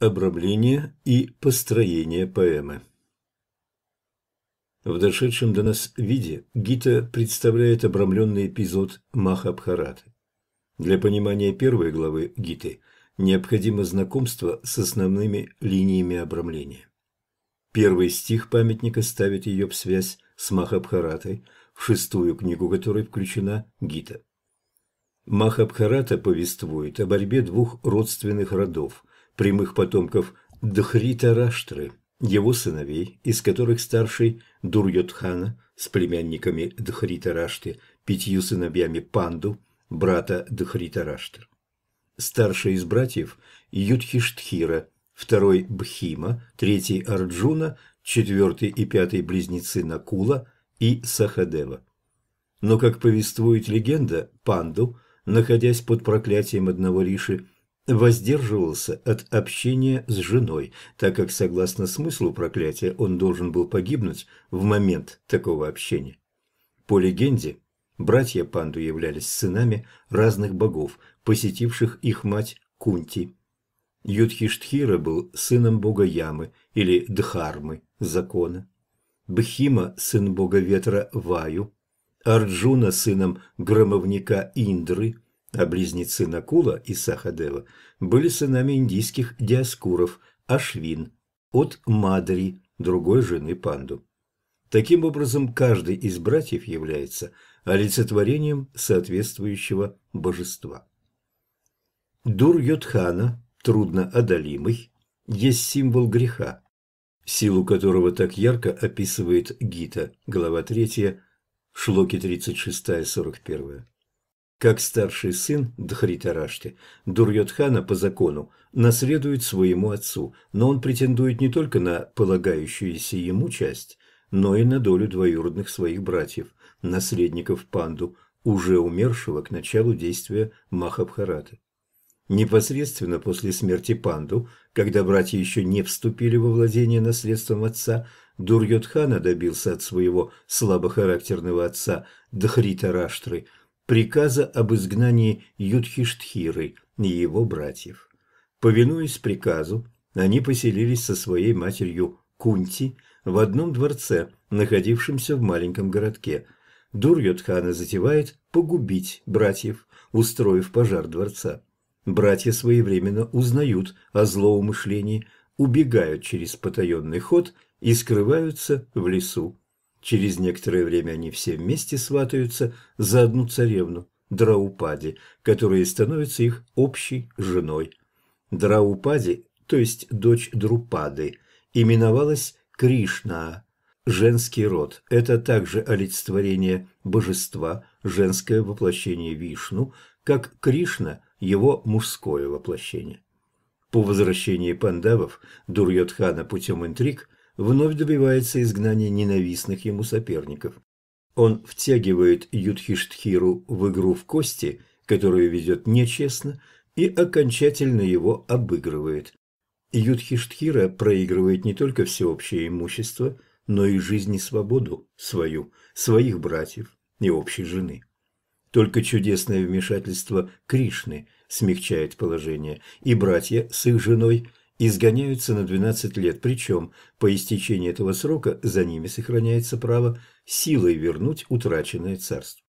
Обрамление и построение поэмы В дошедшем до нас виде Гита представляет обрамленный эпизод Махабхараты. Для понимания первой главы Гиты необходимо знакомство с основными линиями обрамления. Первый стих памятника ставит ее в связь с Махабхаратой, в шестую книгу которой включена Гита. Махабхарата повествует о борьбе двух родственных родов – прямых потомков Дхрита Раштры, его сыновей, из которых старший Дурьотхана с племянниками Дхрита Рашты, пятью сыновьями Панду, брата Дхрита Раштр. Старший из братьев Юдхиштхира, второй Бхима, третий Арджуна, четвертый и пятый близнецы Накула и Сахадева. Но, как повествует легенда, Панду, находясь под проклятием одного Риши, воздерживался от общения с женой, так как, согласно смыслу проклятия, он должен был погибнуть в момент такого общения. По легенде, братья Панду являлись сынами разных богов, посетивших их мать Кунти. Юдхиштхира был сыном бога Ямы или Дхармы, закона. Бхима – сын бога ветра Ваю, Арджуна – сыном громовника Индры – а близнецы Накула и Сахадева были сынами индийских диаскуров Ашвин от Мадри, другой жены Панду. Таким образом, каждый из братьев является олицетворением соответствующего божества. Дурьотхана, трудно одолимый, есть символ греха, силу которого так ярко описывает Гита, глава 3, шлоки 36-41. Как старший сын Дхритарашти, Дурьотхана по закону наследует своему отцу, но он претендует не только на полагающуюся ему часть, но и на долю двоюродных своих братьев, наследников Панду, уже умершего к началу действия Махабхараты. Непосредственно после смерти Панду, когда братья еще не вступили во владение наследством отца, Дурьотхана добился от своего слабохарактерного отца Дхритараштры приказа об изгнании Юдхиштхиры и его братьев. Повинуясь приказу, они поселились со своей матерью Кунти в одном дворце, находившемся в маленьком городке. Дурьотхана затевает погубить братьев, устроив пожар дворца. Братья своевременно узнают о злоумышлении, убегают через потаенный ход и скрываются в лесу. Через некоторое время они все вместе сватаются за одну царевну, Драупади, которая становится их общей женой. Драупади, то есть дочь Друпады, именовалась Кришна, женский род. Это также олицетворение божества, женское воплощение Вишну, как Кришна – его мужское воплощение. По возвращении пандавов Дурьотхана путем интриг – вновь добивается изгнания ненавистных ему соперников. Он втягивает Юдхиштхиру в игру в кости, которую ведет нечестно, и окончательно его обыгрывает. Юдхиштхира проигрывает не только всеобщее имущество, но и жизнь и свободу свою, своих братьев и общей жены. Только чудесное вмешательство Кришны смягчает положение, и братья с их женой изгоняются на 12 лет, причем по истечении этого срока за ними сохраняется право силой вернуть утраченное царство.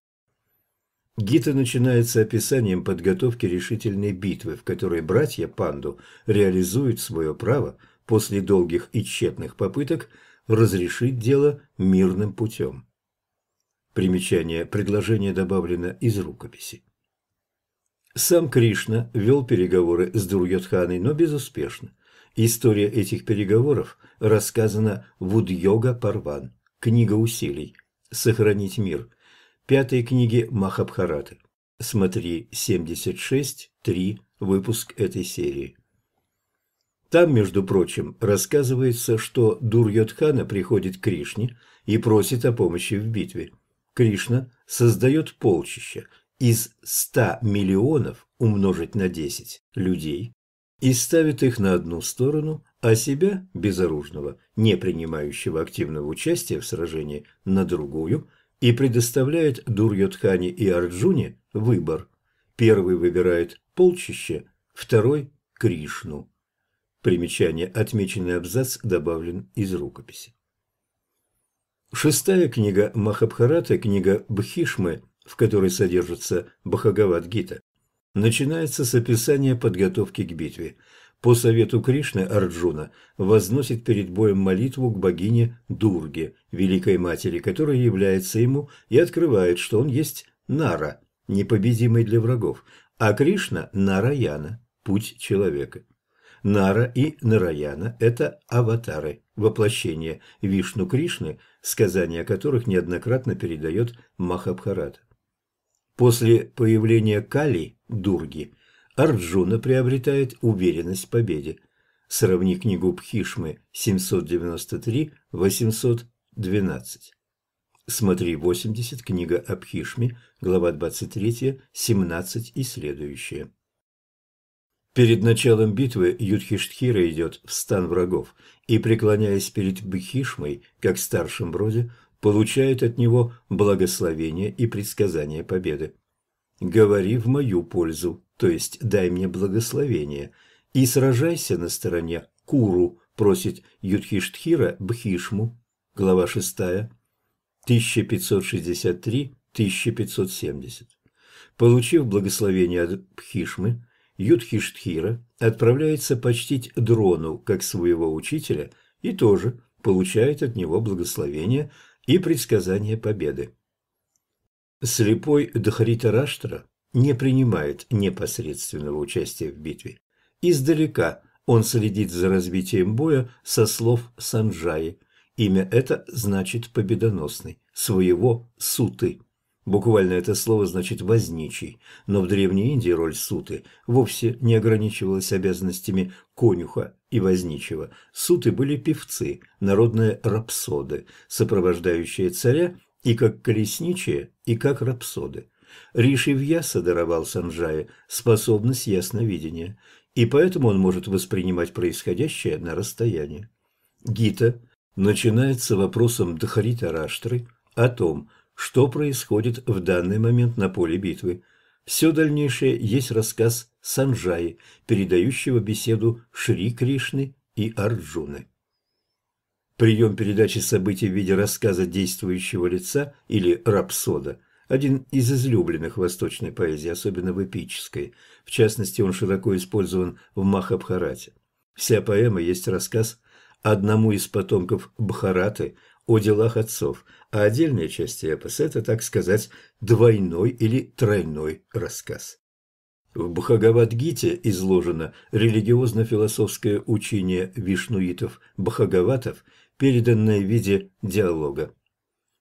Гита начинается описанием подготовки решительной битвы, в которой братья Панду реализуют свое право после долгих и тщетных попыток разрешить дело мирным путем. Примечание. Предложение добавлено из рукописи. Сам Кришна вел переговоры с Дурьотханой, но безуспешно. История этих переговоров рассказана в Удьога Парван, книга усилий «Сохранить мир», пятой книге Махабхараты. Смотри 76.3, выпуск этой серии. Там, между прочим, рассказывается, что Дурьодхана приходит к Кришне и просит о помощи в битве. Кришна создает полчища из 100 миллионов умножить на 10 людей, и ставит их на одну сторону, а себя, безоружного, не принимающего активного участия в сражении, на другую, и предоставляет Дурьотхане и Арджуне выбор. Первый выбирает полчище, второй – Кришну. Примечание «Отмеченный абзац» добавлен из рукописи. Шестая книга Махабхараты, книга Бхишмы, в которой содержится Бхагавад-гита, начинается с описания подготовки к битве. По совету Кришны Арджуна возносит перед боем молитву к богине Дурге, великой матери, которая является ему и открывает, что он есть Нара, непобедимый для врагов, а Кришна – Нараяна, путь человека. Нара и Нараяна – это аватары, воплощение Вишну Кришны, сказания о которых неоднократно передает Махабхарата. После появления Кали, Дурги, Арджуна приобретает уверенность в победе. Сравни книгу Бхишмы 793-812. Смотри 80, книга о Бхишме, глава 23, 17 и следующее. Перед началом битвы Юдхиштхира идет в стан врагов и, преклоняясь перед Бхишмой, как старшим броде, получают от него благословение и предсказание победы. «Говори в мою пользу, то есть дай мне благословение, и сражайся на стороне Куру», просит Юдхиштхира Бхишму, глава 6, 1563-1570. Получив благословение от Бхишмы, Юдхиштхира отправляется почтить Дрону как своего учителя и тоже получает от него благословение и предсказание победы. Слепой Дхарита не принимает непосредственного участия в битве. Издалека он следит за развитием боя со слов Санджаи. Имя это значит «победоносный», своего «суты». Буквально это слово значит «возничий», но в Древней Индии роль суты вовсе не ограничивалась обязанностями конюха и возничего. Суты были певцы, народные рапсоды, сопровождающие царя и как колесничие, и как рапсоды. Риши Вьяса даровал Санджае способность ясновидения, и поэтому он может воспринимать происходящее на расстоянии. Гита начинается вопросом Дхаритараштры о том, что происходит в данный момент на поле битвы. Все дальнейшее есть рассказ Санджаи, передающего беседу Шри Кришны и Арджуны. Прием передачи событий в виде рассказа действующего лица или рапсода – один из излюбленных восточной поэзии, особенно в эпической. В частности, он широко использован в Махабхарате. Вся поэма есть рассказ одному из потомков Бхараты – о делах отцов, а отдельная часть эпоса – это, так сказать, двойной или тройной рассказ. В Бхагавадгите изложено религиозно-философское учение вишнуитов, бхагаватов, переданное в виде диалога.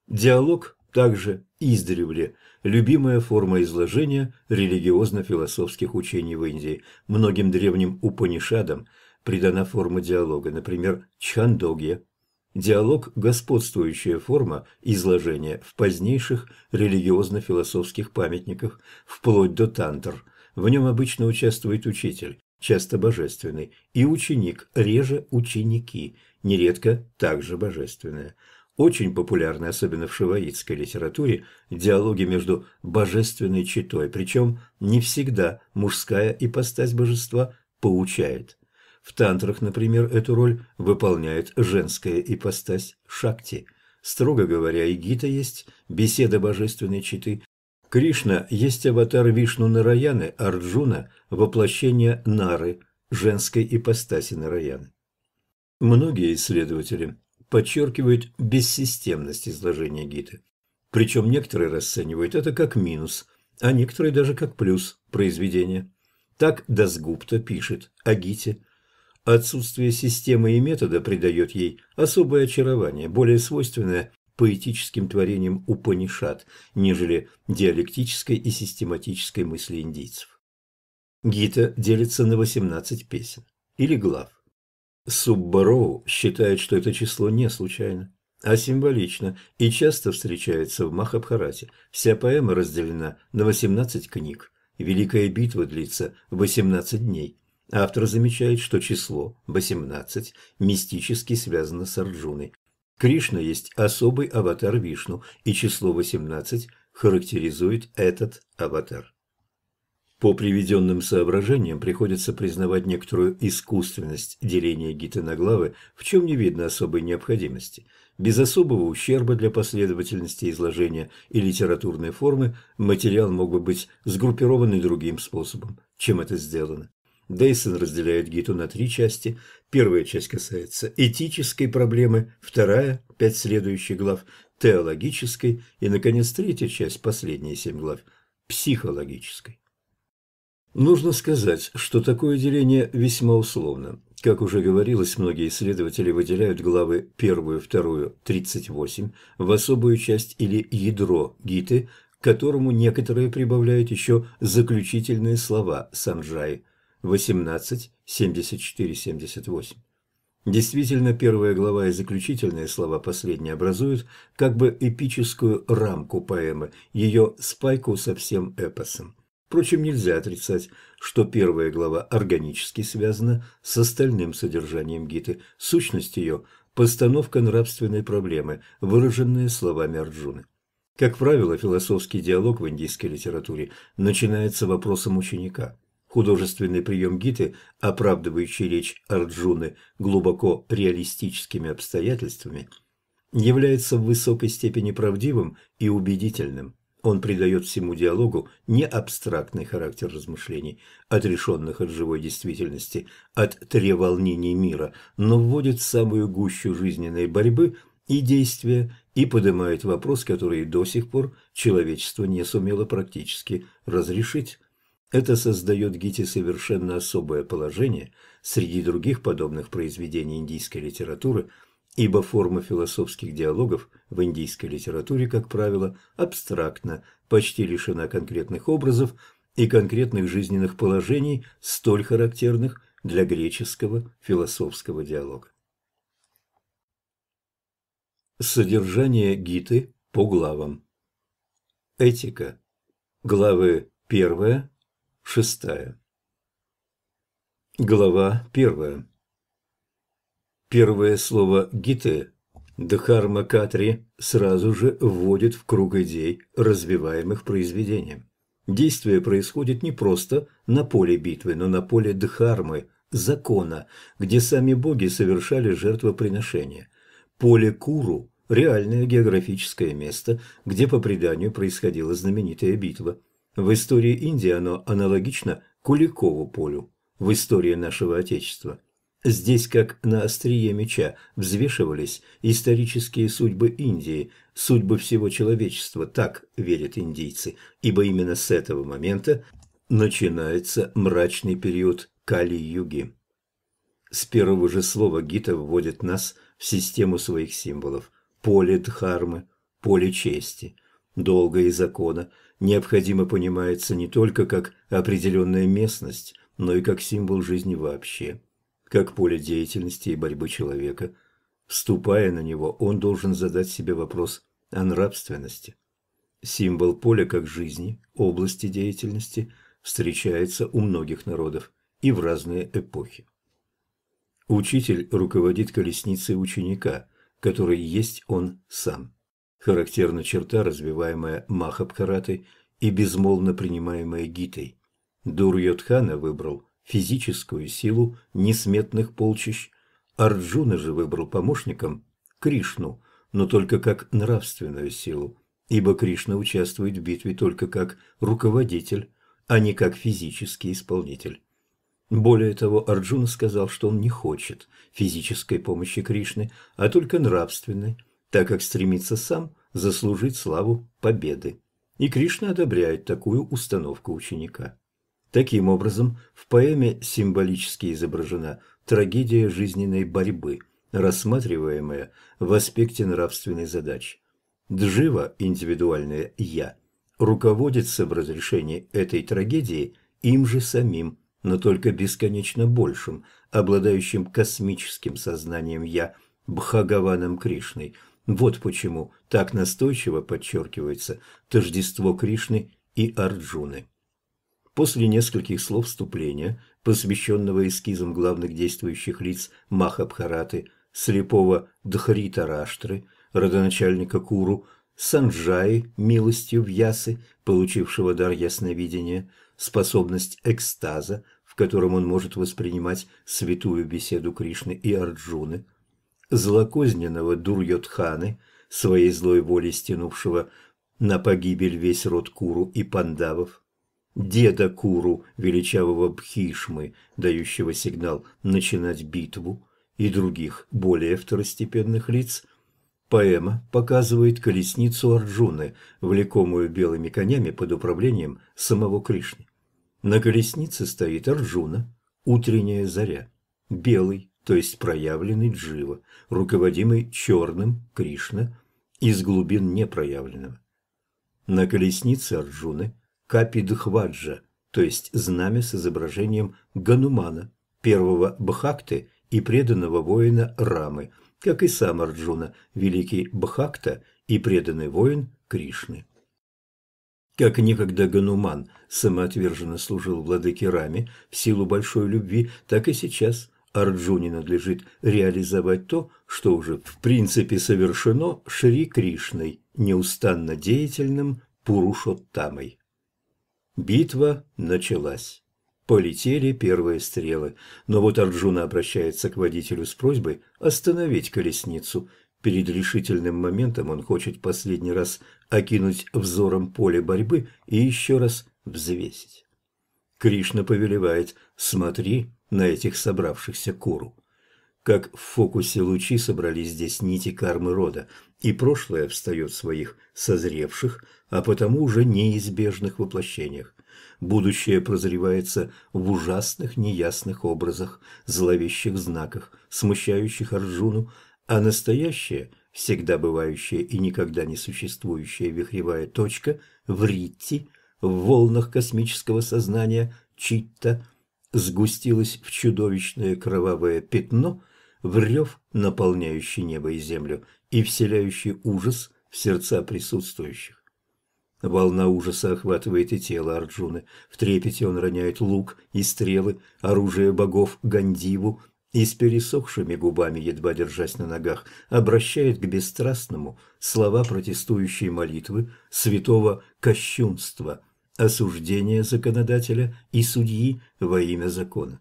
Диалог также издревле любимая форма изложения религиозно-философских учений в Индии. Многим древним Упанишадам придана форма диалога, например, Чандогья. Диалог – господствующая форма изложения в позднейших религиозно-философских памятниках, вплоть до тантр. В нем обычно участвует учитель, часто божественный, и ученик, реже ученики, нередко также божественные. Очень популярны, особенно в шиваитской литературе, диалоги между божественной читой, причем не всегда мужская ипостась божества поучает. В тантрах, например, эту роль выполняет женская ипостась Шакти. Строго говоря, и Гита есть беседа божественной читы. Кришна есть аватар Вишну Нараяны, Арджуна – воплощение Нары, женской ипостаси Нараяны. Многие исследователи подчеркивают бессистемность изложения Гиты. Причем некоторые расценивают это как минус, а некоторые даже как плюс произведения. Так Дасгупта пишет о Гите – Отсутствие системы и метода придает ей особое очарование, более свойственное поэтическим творениям Упанишат, нежели диалектической и систематической мысли индийцев. Гита делится на 18 песен или глав. Суббароу считает, что это число не случайно, а символично и часто встречается в Махабхарате. Вся поэма разделена на 18 книг. Великая битва длится 18 дней – Автор замечает, что число 18 мистически связано с Арджуной. Кришна есть особый аватар Вишну, и число 18 характеризует этот аватар. По приведенным соображениям приходится признавать некоторую искусственность деления гиты на главы, в чем не видно особой необходимости. Без особого ущерба для последовательности изложения и литературной формы материал мог бы быть сгруппирован и другим способом, чем это сделано. Дейсон разделяет Гиту на три части. Первая часть касается этической проблемы, вторая – пять следующих глав – теологической и, наконец, третья часть, последние семь глав – психологической. Нужно сказать, что такое деление весьма условно. Как уже говорилось, многие исследователи выделяют главы 1, 2, 38 в особую часть или ядро Гиты, к которому некоторые прибавляют еще заключительные слова Санджай – 18, 74-78. Действительно, первая глава и заключительные слова последней образуют как бы эпическую рамку поэмы, ее спайку со всем эпосом. Впрочем, нельзя отрицать, что первая глава органически связана с остальным содержанием Гиты. Сущность ее – постановка нравственной проблемы, выраженная словами Арджуны. Как правило, философский диалог в индийской литературе начинается вопросом ученика – Художественный прием Гиты, оправдывающий речь Арджуны глубоко реалистическими обстоятельствами, является в высокой степени правдивым и убедительным. Он придает всему диалогу не абстрактный характер размышлений, отрешенных от живой действительности, от треволнений мира, но вводит в самую гущу жизненной борьбы и действия и поднимает вопрос, который до сих пор человечество не сумело практически разрешить. Это создает Гите совершенно особое положение среди других подобных произведений индийской литературы, ибо форма философских диалогов в индийской литературе, как правило, абстрактна, почти лишена конкретных образов и конкретных жизненных положений, столь характерных для греческого философского диалога. Содержание Гиты по главам. Этика. Главы 1, шестая. Глава первая. Первое слово «гите» Дхарма Катри сразу же вводит в круг идей, развиваемых произведением. Действие происходит не просто на поле битвы, но на поле Дхармы, закона, где сами боги совершали жертвоприношения. Поле Куру – реальное географическое место, где по преданию происходила знаменитая битва – в истории Индии оно аналогично Куликову полю, в истории нашего Отечества. Здесь, как на острие меча, взвешивались исторические судьбы Индии, судьбы всего человечества, так верят индийцы, ибо именно с этого момента начинается мрачный период Кали-юги. С первого же слова Гита вводит нас в систему своих символов – поле Дхармы, поле чести, долга и закона – необходимо понимается не только как определенная местность, но и как символ жизни вообще, как поле деятельности и борьбы человека. Вступая на него, он должен задать себе вопрос о нравственности. Символ поля как жизни, области деятельности встречается у многих народов и в разные эпохи. Учитель руководит колесницей ученика, который есть он сам характерна черта, развиваемая Махабхаратой и безмолвно принимаемая Гитой. Дурьотхана выбрал физическую силу несметных полчищ, Арджуна же выбрал помощником Кришну, но только как нравственную силу, ибо Кришна участвует в битве только как руководитель, а не как физический исполнитель. Более того, Арджуна сказал, что он не хочет физической помощи Кришны, а только нравственной, так как стремится сам заслужить славу победы. И Кришна одобряет такую установку ученика. Таким образом, в поэме символически изображена трагедия жизненной борьбы, рассматриваемая в аспекте нравственной задачи. Джива, индивидуальное «я», руководится в разрешении этой трагедии им же самим, но только бесконечно большим, обладающим космическим сознанием «я», Бхагаваном Кришной – вот почему так настойчиво подчеркивается тождество Кришны и Арджуны. После нескольких слов вступления, посвященного эскизам главных действующих лиц Махабхараты, слепого Дхрита Раштры, родоначальника Куру, Санджаи, милостью Вьясы, получившего дар ясновидения, способность экстаза, в котором он может воспринимать святую беседу Кришны и Арджуны – злокозненного Дурьотханы, своей злой волей стянувшего на погибель весь род Куру и пандавов, деда Куру, величавого Бхишмы, дающего сигнал начинать битву, и других, более второстепенных лиц, поэма показывает колесницу Арджуны, влекомую белыми конями под управлением самого Кришны. На колеснице стоит Арджуна, утренняя заря, белый, то есть проявленный Джива, руководимый черным Кришна из глубин непроявленного. На колеснице Арджуны Капидхваджа, то есть знамя с изображением Ганумана, первого Бхакты и преданного воина Рамы, как и сам Арджуна, великий Бхакта и преданный воин Кришны. Как некогда Гануман самоотверженно служил владыке Раме в силу большой любви, так и сейчас Арджуне надлежит реализовать то, что уже в принципе совершено Шри Кришной, неустанно деятельным Пурушоттамой. Битва началась. Полетели первые стрелы, но вот Арджуна обращается к водителю с просьбой остановить колесницу. Перед решительным моментом он хочет последний раз окинуть взором поле борьбы и еще раз взвесить. Кришна повелевает «Смотри, на этих собравшихся куру. Как в фокусе лучи собрались здесь нити кармы рода, и прошлое встает в своих созревших, а потому уже неизбежных воплощениях. Будущее прозревается в ужасных неясных образах, зловещих знаках, смущающих Арджуну, а настоящее, всегда бывающее и никогда не существующая вихревая точка в Ритти, в волнах космического сознания Читта – сгустилось в чудовищное кровавое пятно, в рев, наполняющий небо и землю и вселяющий ужас в сердца присутствующих. Волна ужаса охватывает и тело Арджуны. В трепете он роняет лук и стрелы, оружие богов Гандиву, и с пересохшими губами, едва держась на ногах, обращает к бесстрастному слова протестующей молитвы святого кощунства – осуждение законодателя и судьи во имя закона.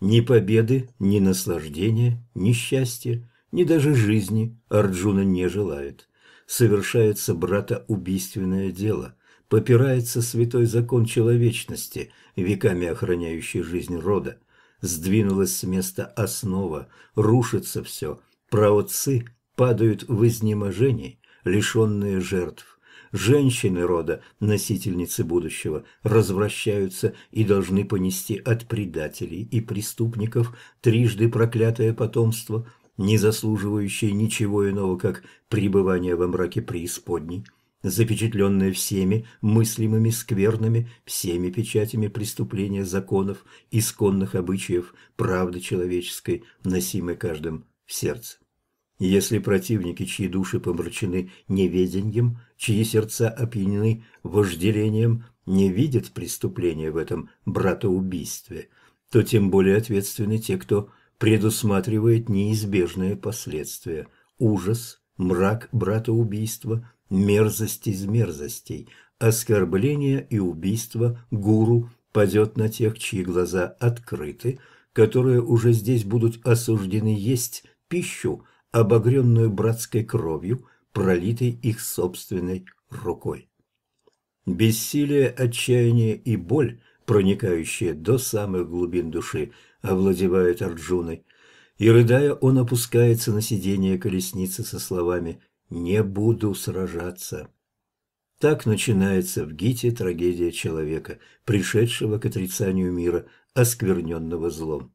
Ни победы, ни наслаждения, ни счастья, ни даже жизни Арджуна не желает. Совершается брата убийственное дело, попирается святой закон человечности, веками охраняющий жизнь рода. Сдвинулась с места основа, рушится все, праотцы падают в изнеможении, лишенные жертв женщины рода, носительницы будущего, развращаются и должны понести от предателей и преступников трижды проклятое потомство, не заслуживающее ничего иного, как пребывание во мраке преисподней, запечатленное всеми мыслимыми скверными, всеми печатями преступления законов, исконных обычаев, правды человеческой, носимой каждым в сердце. Если противники, чьи души помрачены неведеньем, чьи сердца опьянены вожделением, не видят преступления в этом братоубийстве, то тем более ответственны те, кто предусматривает неизбежные последствия. Ужас, мрак братоубийства, мерзость из мерзостей, оскорбление и убийство гуру падет на тех, чьи глаза открыты, которые уже здесь будут осуждены есть пищу, обогренную братской кровью, пролитой их собственной рукой. Бессилие, отчаяние и боль, проникающие до самых глубин души, овладевают Арджуной, и, рыдая, он опускается на сиденье колесницы со словами «Не буду сражаться». Так начинается в Гите трагедия человека, пришедшего к отрицанию мира, оскверненного злом.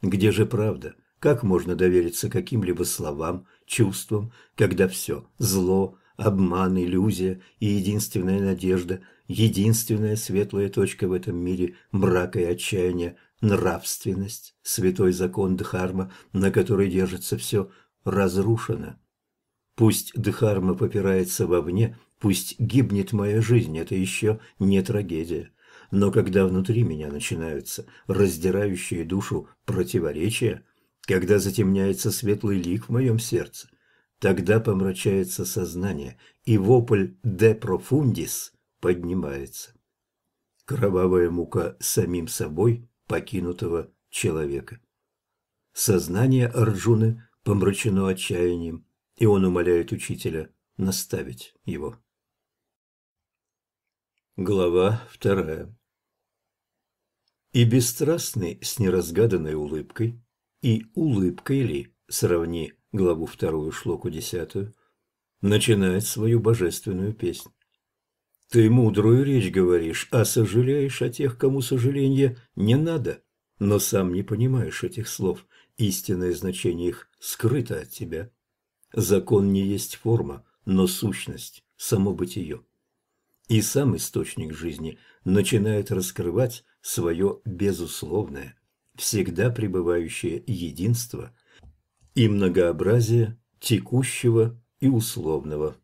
Где же правда? Как можно довериться каким-либо словам, чувствам, когда все – зло, обман, иллюзия и единственная надежда, единственная светлая точка в этом мире мрака и отчаяния – нравственность, святой закон Дхарма, на который держится все, разрушена. Пусть Дхарма попирается вовне, пусть гибнет моя жизнь, это еще не трагедия. Но когда внутри меня начинаются раздирающие душу противоречия – когда затемняется светлый лик в моем сердце, тогда помрачается сознание, и вопль «де профундис» поднимается. Кровавая мука самим собой покинутого человека. Сознание Арджуны помрачено отчаянием, и он умоляет учителя наставить его. Глава вторая И бесстрастный, с неразгаданной улыбкой, и улыбкой ли, сравни главу вторую, шлоку десятую, начинает свою божественную песнь. Ты мудрую речь говоришь, а сожалеешь о тех, кому сожаление не надо, но сам не понимаешь этих слов, истинное значение их скрыто от тебя. Закон не есть форма, но сущность, само бытие. И сам источник жизни начинает раскрывать свое безусловное всегда пребывающее единство и многообразие текущего и условного.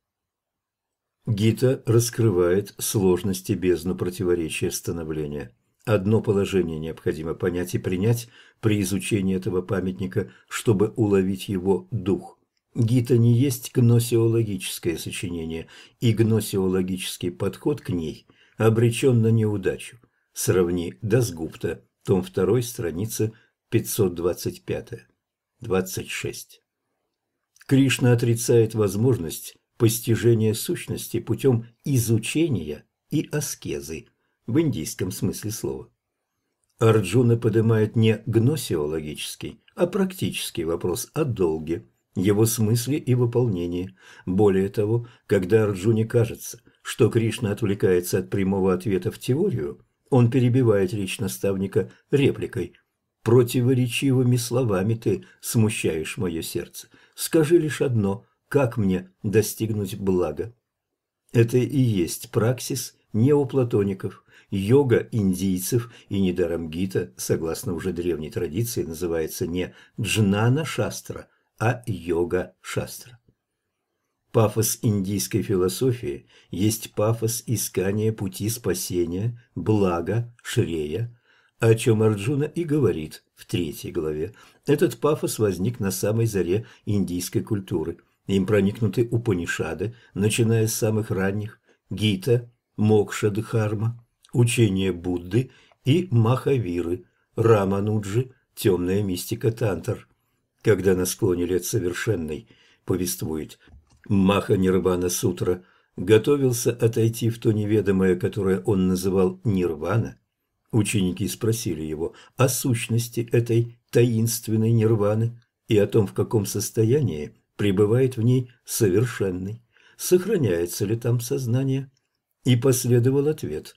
Гита раскрывает сложности бездну противоречия становления. Одно положение необходимо понять и принять при изучении этого памятника, чтобы уловить его дух. Гита не есть гносеологическое сочинение, и гносеологический подход к ней обречен на неудачу. Сравни Дасгупта том 2, страница 525, 26. Кришна отрицает возможность постижения сущности путем изучения и аскезы в индийском смысле слова. Арджуна поднимает не гносиологический, а практический вопрос о долге, его смысле и выполнении. Более того, когда Арджуне кажется, что Кришна отвлекается от прямого ответа в теорию – он перебивает речь наставника репликой. «Противоречивыми словами ты смущаешь мое сердце. Скажи лишь одно, как мне достигнуть блага?» Это и есть праксис неоплатоников, йога индийцев и недаром гита, согласно уже древней традиции, называется не джнана-шастра, а йога-шастра. Пафос индийской философии есть пафос искания пути спасения, блага, шрея, о чем Арджуна и говорит в третьей главе. Этот пафос возник на самой заре индийской культуры. Им проникнуты Упанишады, начиная с самых ранних, Гита, Мокша-дхарма, учение Будды и Махавиры, Рамануджи, темная мистика Тантар. Когда на склоне лет совершенной повествует Маха Нирвана Сутра готовился отойти в то неведомое, которое он называл Нирвана. Ученики спросили его о сущности этой таинственной Нирваны и о том, в каком состоянии пребывает в ней совершенный, сохраняется ли там сознание. И последовал ответ.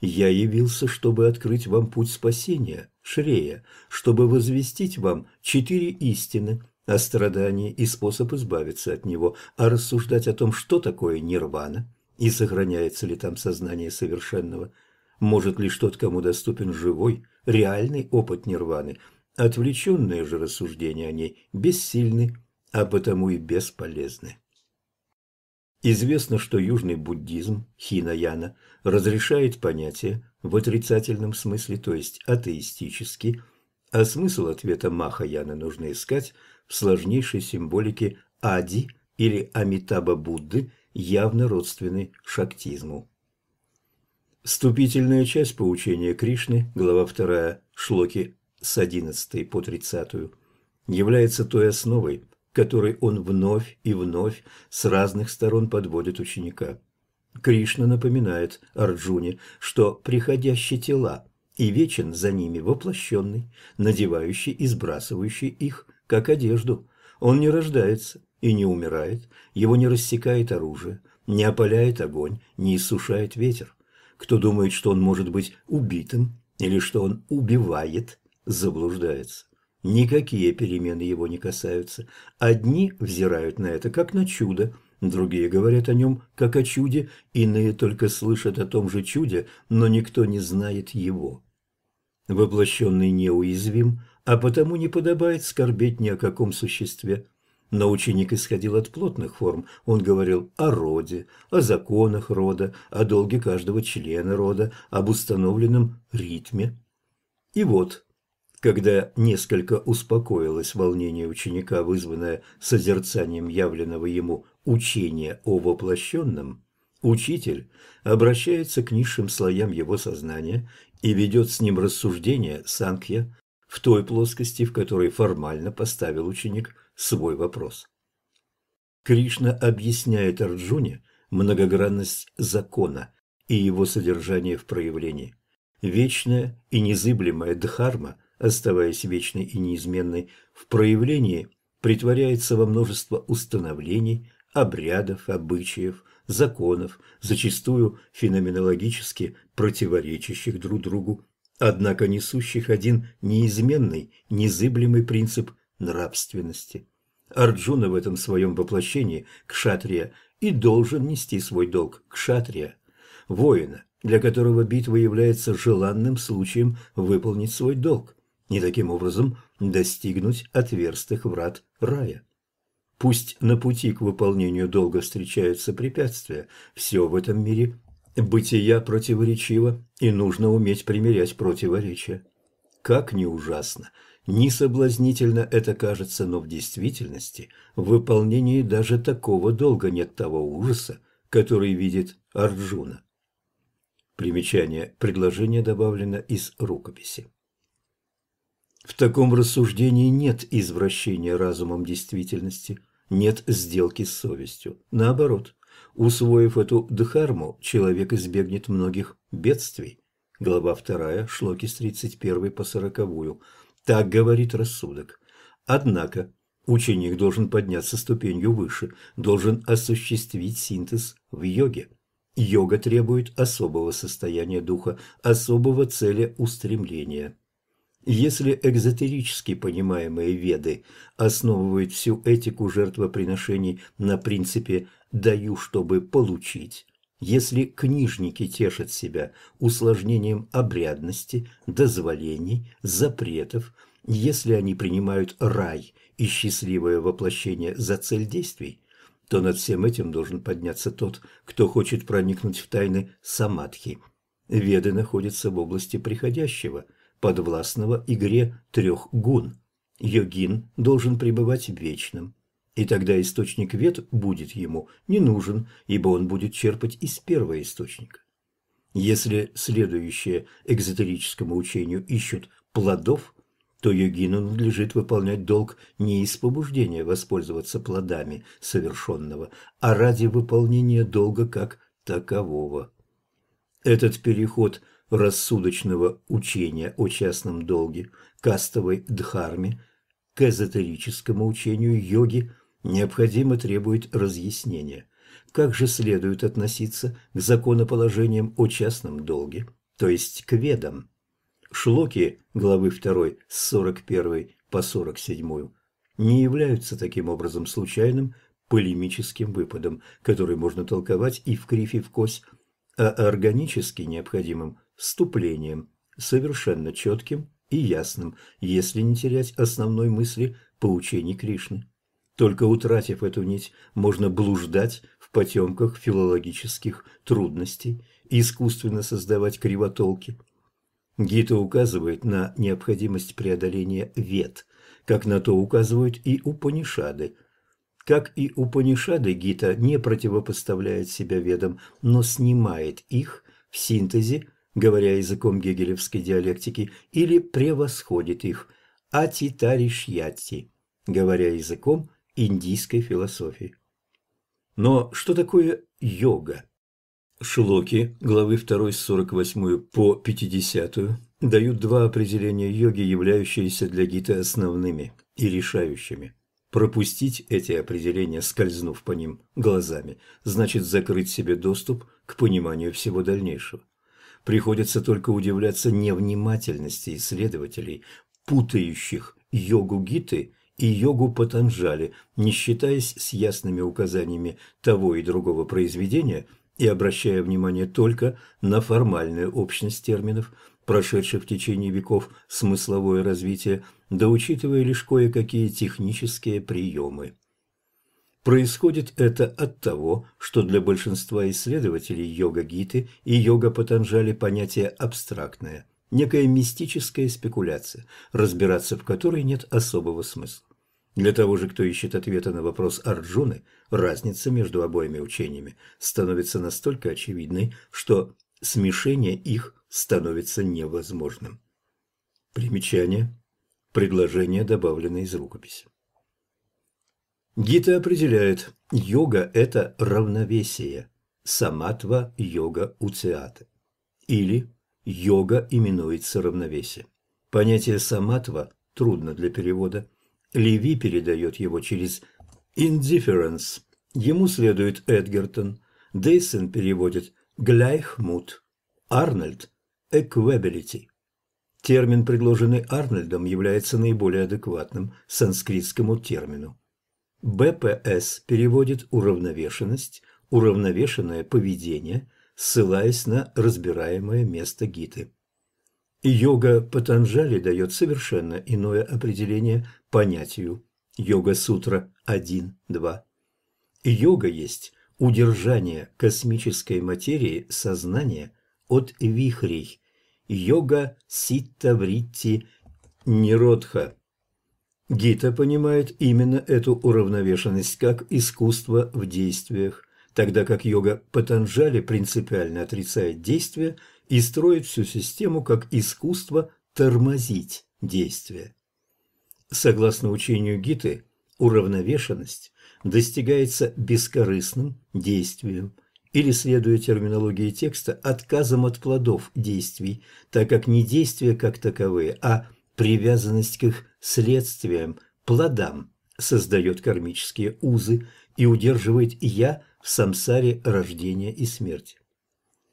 «Я явился, чтобы открыть вам путь спасения, Шрея, чтобы возвестить вам четыре истины – о а страдании и способ избавиться от него, а рассуждать о том, что такое нирвана и сохраняется ли там сознание совершенного. Может лишь тот, кому доступен живой, реальный опыт нирваны. Отвлеченные же рассуждения о ней бессильны, а потому и бесполезны. Известно, что южный буддизм, хинаяна, разрешает понятие в отрицательном смысле, то есть атеистически, а смысл ответа Махаяна нужно искать – в сложнейшей символике Ади или Амитаба Будды, явно родственной шактизму. Вступительная часть поучения Кришны, глава 2, шлоки с 11 по 30, является той основой, которой он вновь и вновь с разных сторон подводит ученика. Кришна напоминает Арджуне, что приходящие тела и вечен за ними воплощенный, надевающий и сбрасывающий их, как одежду. Он не рождается и не умирает, его не рассекает оружие, не опаляет огонь, не иссушает ветер. Кто думает, что он может быть убитым или что он убивает, заблуждается. Никакие перемены его не касаются. Одни взирают на это, как на чудо, другие говорят о нем, как о чуде, иные только слышат о том же чуде, но никто не знает его. Воплощенный неуязвим – а потому не подобает скорбеть ни о каком существе. Но ученик исходил от плотных форм. Он говорил о роде, о законах рода, о долге каждого члена рода, об установленном ритме. И вот, когда несколько успокоилось волнение ученика, вызванное созерцанием явленного ему учения о воплощенном, учитель обращается к низшим слоям его сознания и ведет с ним рассуждение Санкья в той плоскости, в которой формально поставил ученик свой вопрос. Кришна объясняет Арджуне многогранность закона и его содержание в проявлении. Вечная и незыблемая Дхарма, оставаясь вечной и неизменной, в проявлении притворяется во множество установлений, обрядов, обычаев, законов, зачастую феноменологически противоречащих друг другу однако несущих один неизменный, незыблемый принцип нравственности. Арджуна в этом своем воплощении кшатрия и должен нести свой долг кшатрия, воина, для которого битва является желанным случаем выполнить свой долг и таким образом достигнуть отверстых врат рая. Пусть на пути к выполнению долга встречаются препятствия, все в этом мире Бытия противоречиво, и нужно уметь примирять противоречия. Как ни ужасно, ни соблазнительно это кажется, но в действительности в выполнении даже такого долга нет того ужаса, который видит Арджуна. Примечание. Предложение добавлено из рукописи. В таком рассуждении нет извращения разумом действительности, нет сделки с совестью. Наоборот, Усвоив эту дхарму, человек избегнет многих бедствий. Глава 2, шлоки с 31 по 40. Так говорит рассудок. Однако, ученик должен подняться ступенью выше, должен осуществить синтез в йоге. Йога требует особого состояния духа, особого целеустремления. Если экзотерически понимаемые веды основывают всю этику жертвоприношений на принципе «даю, чтобы получить», если книжники тешат себя усложнением обрядности, дозволений, запретов, если они принимают рай и счастливое воплощение за цель действий, то над всем этим должен подняться тот, кто хочет проникнуть в тайны самадхи. Веды находятся в области приходящего, подвластного игре трех гун. Йогин должен пребывать вечным. И тогда источник вет будет ему не нужен, ибо он будет черпать из первого источника. Если следующие экзотерическому учению ищут плодов, то йогину надлежит выполнять долг не из побуждения воспользоваться плодами совершенного, а ради выполнения долга как такового. Этот переход – рассудочного учения о частном долге, кастовой дхарме, к эзотерическому учению йоги необходимо требует разъяснения. Как же следует относиться к законоположениям о частном долге, то есть к ведам? Шлоки главы 2 с 41 по 47 не являются таким образом случайным полемическим выпадом, который можно толковать и в кривь, и в кось, а органически необходимым вступлением, совершенно четким и ясным, если не терять основной мысли поучений Кришны. Только утратив эту нить, можно блуждать в потемках филологических трудностей и искусственно создавать кривотолки. Гита указывает на необходимость преодоления вет, как на то указывают и Упанишады. Как и Упанишады, Гита не противопоставляет себя ведам, но снимает их в синтезе говоря языком гегелевской диалектики, или превосходит их атитаришьятти, говоря языком индийской философии. Но что такое йога? Шлоки, главы 2 с 48 по 50, дают два определения йоги, являющиеся для Гита основными и решающими. Пропустить эти определения, скользнув по ним глазами, значит закрыть себе доступ к пониманию всего дальнейшего приходится только удивляться невнимательности исследователей, путающих йогу Гиты и йогу Патанджали, не считаясь с ясными указаниями того и другого произведения и обращая внимание только на формальную общность терминов, прошедших в течение веков смысловое развитие, да учитывая лишь кое-какие технические приемы. Происходит это от того, что для большинства исследователей йога-гиты и йога-патанжали понятие абстрактное, некая мистическая спекуляция, разбираться в которой нет особого смысла. Для того же, кто ищет ответа на вопрос Арджуны, разница между обоими учениями становится настолько очевидной, что смешение их становится невозможным. Примечание. Предложение, добавлено из рукописи. Гита определяет, йога – это равновесие, саматва – йога уциаты. Или йога именуется равновесие. Понятие саматва трудно для перевода. Леви передает его через indifference. Ему следует Эдгертон. Дейсон переводит «гляйхмут». Арнольд – «эквебилити». Термин, предложенный Арнольдом, является наиболее адекватным санскритскому термину – БПС переводит уравновешенность, уравновешенное поведение, ссылаясь на разбираемое место гиты. Йога Патанджали дает совершенно иное определение понятию Йога-сутра 1.2. Йога есть удержание космической материи сознания от вихрей. Йога Ситта Вритти Ниродха Гита понимает именно эту уравновешенность как искусство в действиях, тогда как йога Патанджали принципиально отрицает действия и строит всю систему как искусство тормозить действия. Согласно учению Гиты, уравновешенность достигается бескорыстным действием или, следуя терминологии текста, отказом от плодов действий, так как не действия как таковые, а Привязанность к их следствиям, плодам, создает кармические узы и удерживает «я» в самсаре рождения и смерти.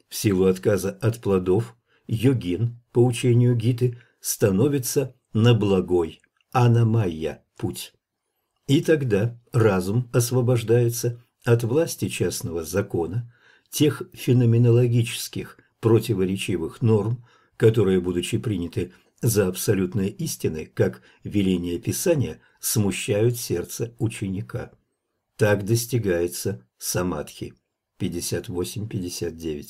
В силу отказа от плодов, йогин, по учению Гиты, становится на благой, а аномайя, путь. И тогда разум освобождается от власти частного закона, тех феноменологических противоречивых норм, которые, будучи приняты за абсолютные истины, как веление Писания, смущают сердце ученика. Так достигается самадхи. 58-59.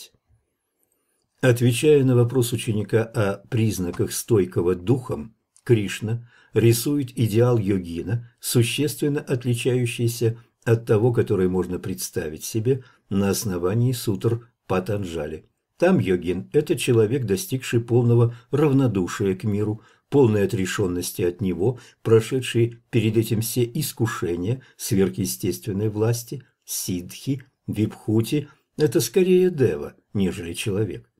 Отвечая на вопрос ученика о признаках стойкого духом, Кришна рисует идеал йогина, существенно отличающийся от того, который можно представить себе на основании сутр Патанджали. Там йогин – это человек, достигший полного равнодушия к миру, полной отрешенности от него, прошедший перед этим все искушения сверхъестественной власти, сидхи, випхути – это скорее дева, нежели человек.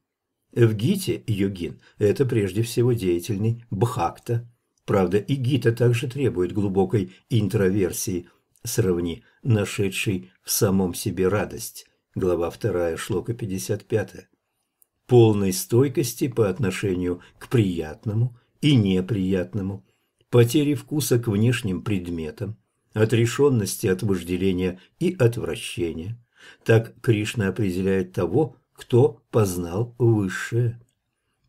В гите йогин – это прежде всего деятельный бхакта. Правда, и гита также требует глубокой интроверсии, сравни «нашедший в самом себе радость», глава 2, шлока 55 полной стойкости по отношению к приятному и неприятному, потери вкуса к внешним предметам, отрешенности от вожделения и отвращения. Так Кришна определяет того, кто познал высшее.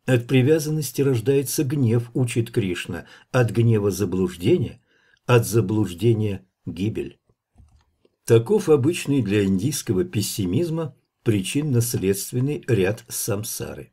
От привязанности рождается гнев, учит Кришна, от гнева – заблуждение, от заблуждения – гибель. Таков обычный для индийского пессимизма причинно-следственный ряд самсары.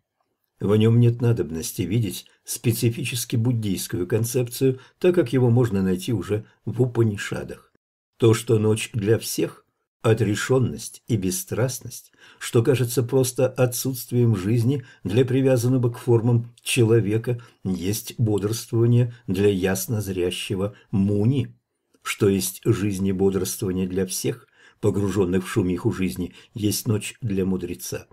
В нем нет надобности видеть специфически буддийскую концепцию, так как его можно найти уже в Упанишадах. То, что ночь для всех – отрешенность и бесстрастность, что кажется просто отсутствием жизни для привязанного к формам человека, есть бодрствование для яснозрящего муни, что есть жизнь и бодрствование для всех, погруженных в шумиху жизни, есть ночь для мудреца.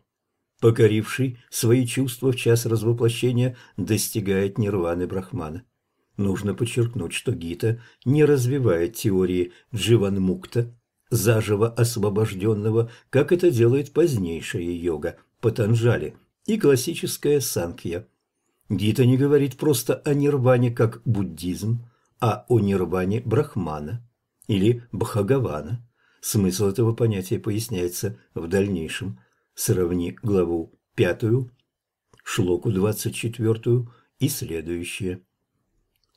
Покоривший свои чувства в час развоплощения достигает нирваны Брахмана. Нужно подчеркнуть, что Гита не развивает теории Дживанмукта, заживо освобожденного, как это делает позднейшая йога патанжали и классическая Санкья. Гита не говорит просто о нирване как буддизм, а о нирване Брахмана или Бхагавана. Смысл этого понятия поясняется в дальнейшем. Сравни главу 5, шлоку 24 и следующие.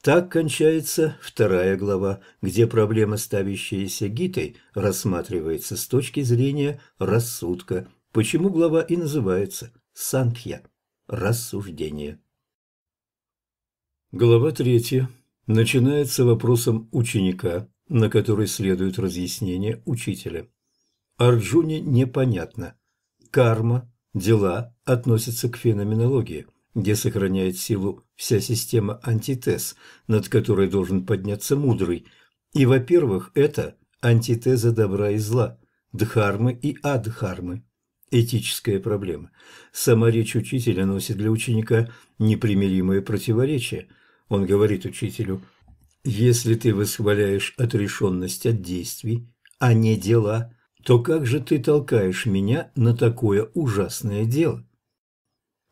Так кончается вторая глава, где проблема, ставящаяся Гитой, рассматривается с точки зрения рассудка, почему глава и называется «Санхья» – «Рассуждение». Глава третья начинается вопросом ученика на который следует разъяснение учителя. Арджуне непонятно. Карма, дела относятся к феноменологии, где сохраняет силу вся система антитез, над которой должен подняться мудрый. И, во-первых, это антитеза добра и зла, дхармы и адхармы этическая проблема. Сама речь учителя носит для ученика непримиримые противоречия. Он говорит учителю если ты восхваляешь отрешенность от действий, а не дела, то как же ты толкаешь меня на такое ужасное дело?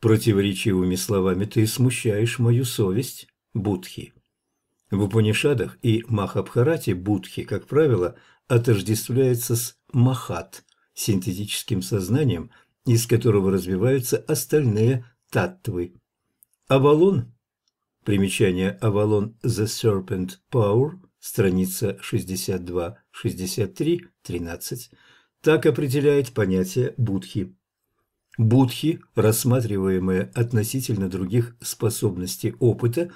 Противоречивыми словами ты смущаешь мою совесть, Будхи. В Упанишадах и Махабхарате Будхи, как правило, отождествляется с Махат, синтетическим сознанием, из которого развиваются остальные таттвы. Авалон Примечание Avalon The Serpent Power, страница 62-63, 13, так определяет понятие будхи. Будхи, рассматриваемые относительно других способностей опыта,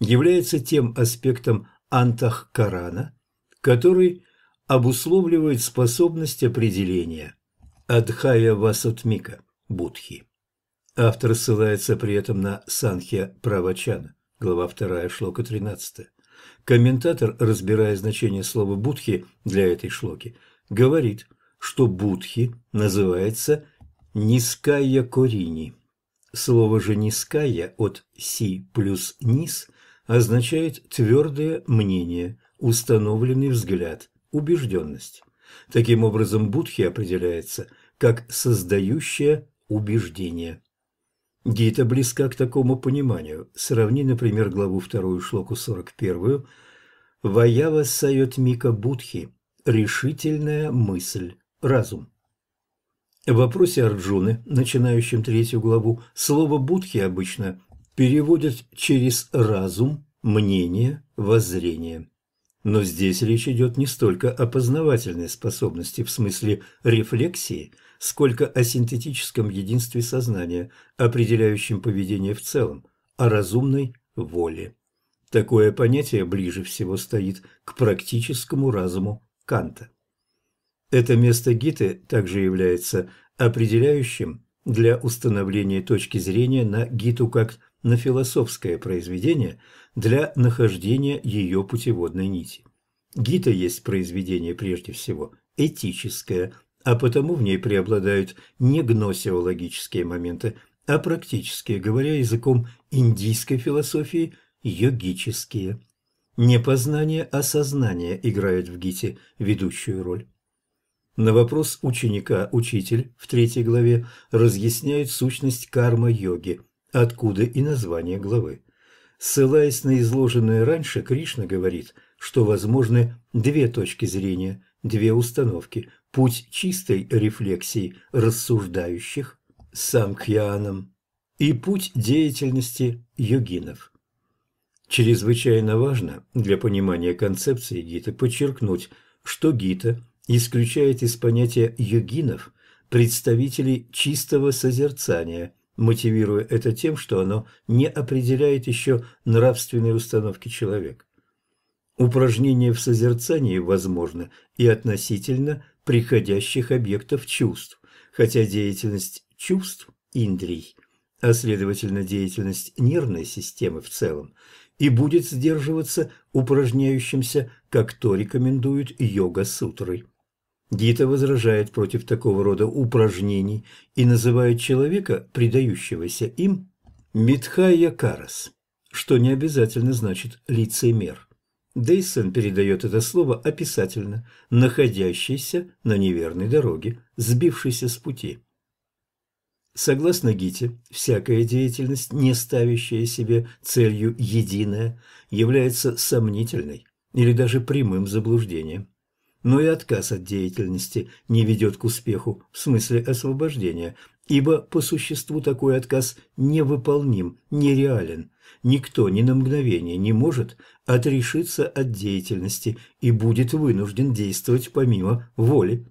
является тем аспектом антахкарана, который обусловливает способность определения Адхая Васутмика Будхи. Автор ссылается при этом на Санхья Правачана глава 2, шлока 13. Комментатор, разбирая значение слова «будхи» для этой шлоки, говорит, что «будхи» называется «ниская корини». Слово же «ниская» от «си» плюс «низ» означает твердое мнение, установленный взгляд, убежденность. Таким образом, будхи определяется как создающее убеждение. Гита близка к такому пониманию. Сравни, например, главу 2 шлоку 41 «Ваява сайот мика будхи» – решительная мысль, разум. В вопросе Арджуны, начинающем третью главу, слово «будхи» обычно переводят через «разум», «мнение», «воззрение». Но здесь речь идет не столько о познавательной способности в смысле рефлексии – сколько о синтетическом единстве сознания, определяющем поведение в целом, о разумной воле. Такое понятие ближе всего стоит к практическому разуму Канта. Это место Гиты также является определяющим для установления точки зрения на Гиту как на философское произведение для нахождения ее путеводной нити. Гита есть произведение прежде всего этическое, а потому в ней преобладают не гносеологические моменты, а практические, говоря языком индийской философии, йогические. Не познание, а сознание играют в гите ведущую роль. На вопрос ученика учитель в третьей главе разъясняет сущность карма-йоги, откуда и название главы. Ссылаясь на изложенное раньше, Кришна говорит, что возможны две точки зрения, две установки – путь чистой рефлексии рассуждающих санкьяном и путь деятельности йогинов. Чрезвычайно важно для понимания концепции гита подчеркнуть, что гита исключает из понятия йогинов представителей чистого созерцания, мотивируя это тем, что оно не определяет еще нравственные установки человека. Упражнение в созерцании возможно и относительно приходящих объектов чувств, хотя деятельность чувств индрий, а следовательно деятельность нервной системы в целом, и будет сдерживаться упражняющимся, как то рекомендуют йога-сутры. Дита возражает против такого рода упражнений и называет человека, предающегося им, Митхайя Карас, что не обязательно значит лицемер. Дейсон передает это слово описательно, находящийся на неверной дороге, сбившийся с пути. Согласно Гите, всякая деятельность, не ставящая себе целью единая, является сомнительной или даже прямым заблуждением. Но и отказ от деятельности не ведет к успеху в смысле освобождения, ибо по существу такой отказ невыполним, нереален, Никто ни на мгновение не может отрешиться от деятельности и будет вынужден действовать помимо воли.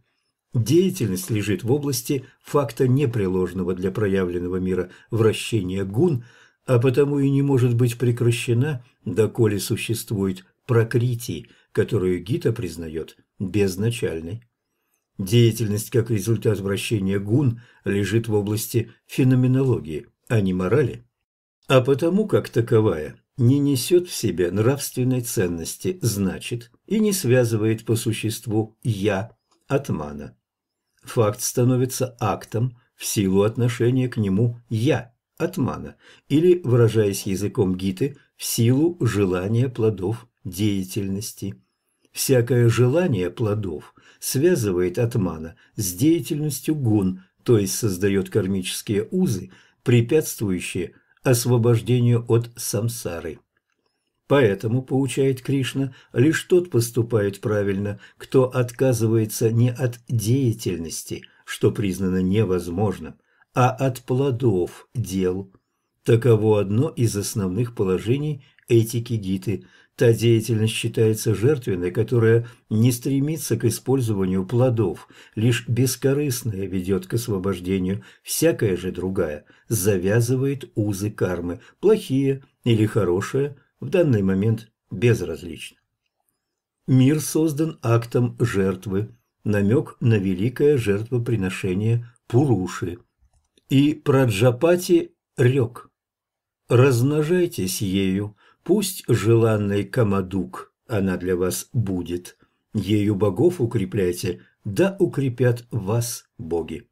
Деятельность лежит в области факта непреложного для проявленного мира вращения гун, а потому и не может быть прекращена, доколе существует прокритий, которую Гита признает безначальной. Деятельность как результат вращения гун лежит в области феноменологии, а не морали – а потому как таковая не несет в себе нравственной ценности, значит, и не связывает по существу «я» атмана. Факт становится актом в силу отношения к нему «я» атмана, или, выражаясь языком Гиты, в силу желания плодов деятельности. Всякое желание плодов связывает атмана с деятельностью гун, то есть создает кармические узы, препятствующие освобождению от самсары. Поэтому, поучает Кришна, лишь тот поступает правильно, кто отказывается не от деятельности, что признано невозможным, а от плодов дел. Таково одно из основных положений этики Гиты – Та деятельность считается жертвенной, которая не стремится к использованию плодов, лишь бескорыстная ведет к освобождению, всякая же другая завязывает узы кармы, плохие или хорошие, в данный момент безразлично. Мир создан актом жертвы, намек на великое жертвоприношение Пуруши и Праджапати рек. Размножайтесь ею, Пусть желанный Камадук она для вас будет. Ею богов укрепляйте, да укрепят вас боги.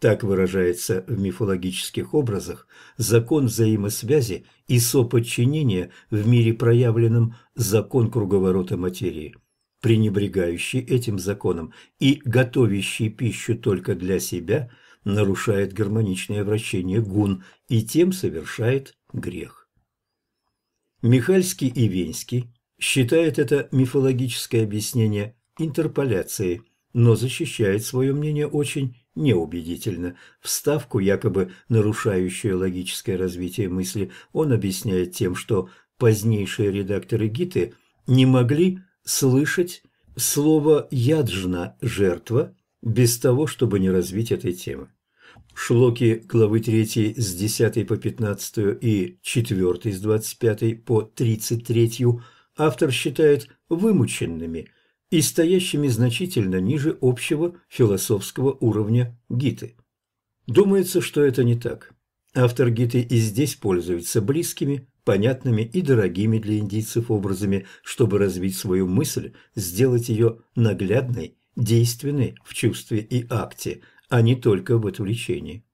Так выражается в мифологических образах закон взаимосвязи и соподчинения в мире проявленном закон круговорота материи. Пренебрегающий этим законом и готовящий пищу только для себя нарушает гармоничное вращение гун и тем совершает грех. Михальский и Венский считают это мифологическое объяснение интерполяцией, но защищает свое мнение очень неубедительно. Вставку, якобы нарушающую логическое развитие мысли, он объясняет тем, что позднейшие редакторы Гиты не могли слышать слово «яджна» – «жертва» без того, чтобы не развить этой темы. Шлоки главы 3 с 10 по 15 и 4 с 25 по 33 автор считает вымученными и стоящими значительно ниже общего философского уровня Гиты. Думается, что это не так. Автор Гиты и здесь пользуется близкими, понятными и дорогими для индийцев образами, чтобы развить свою мысль, сделать ее наглядной, действенной в чувстве и акте, а не только в отвлечении.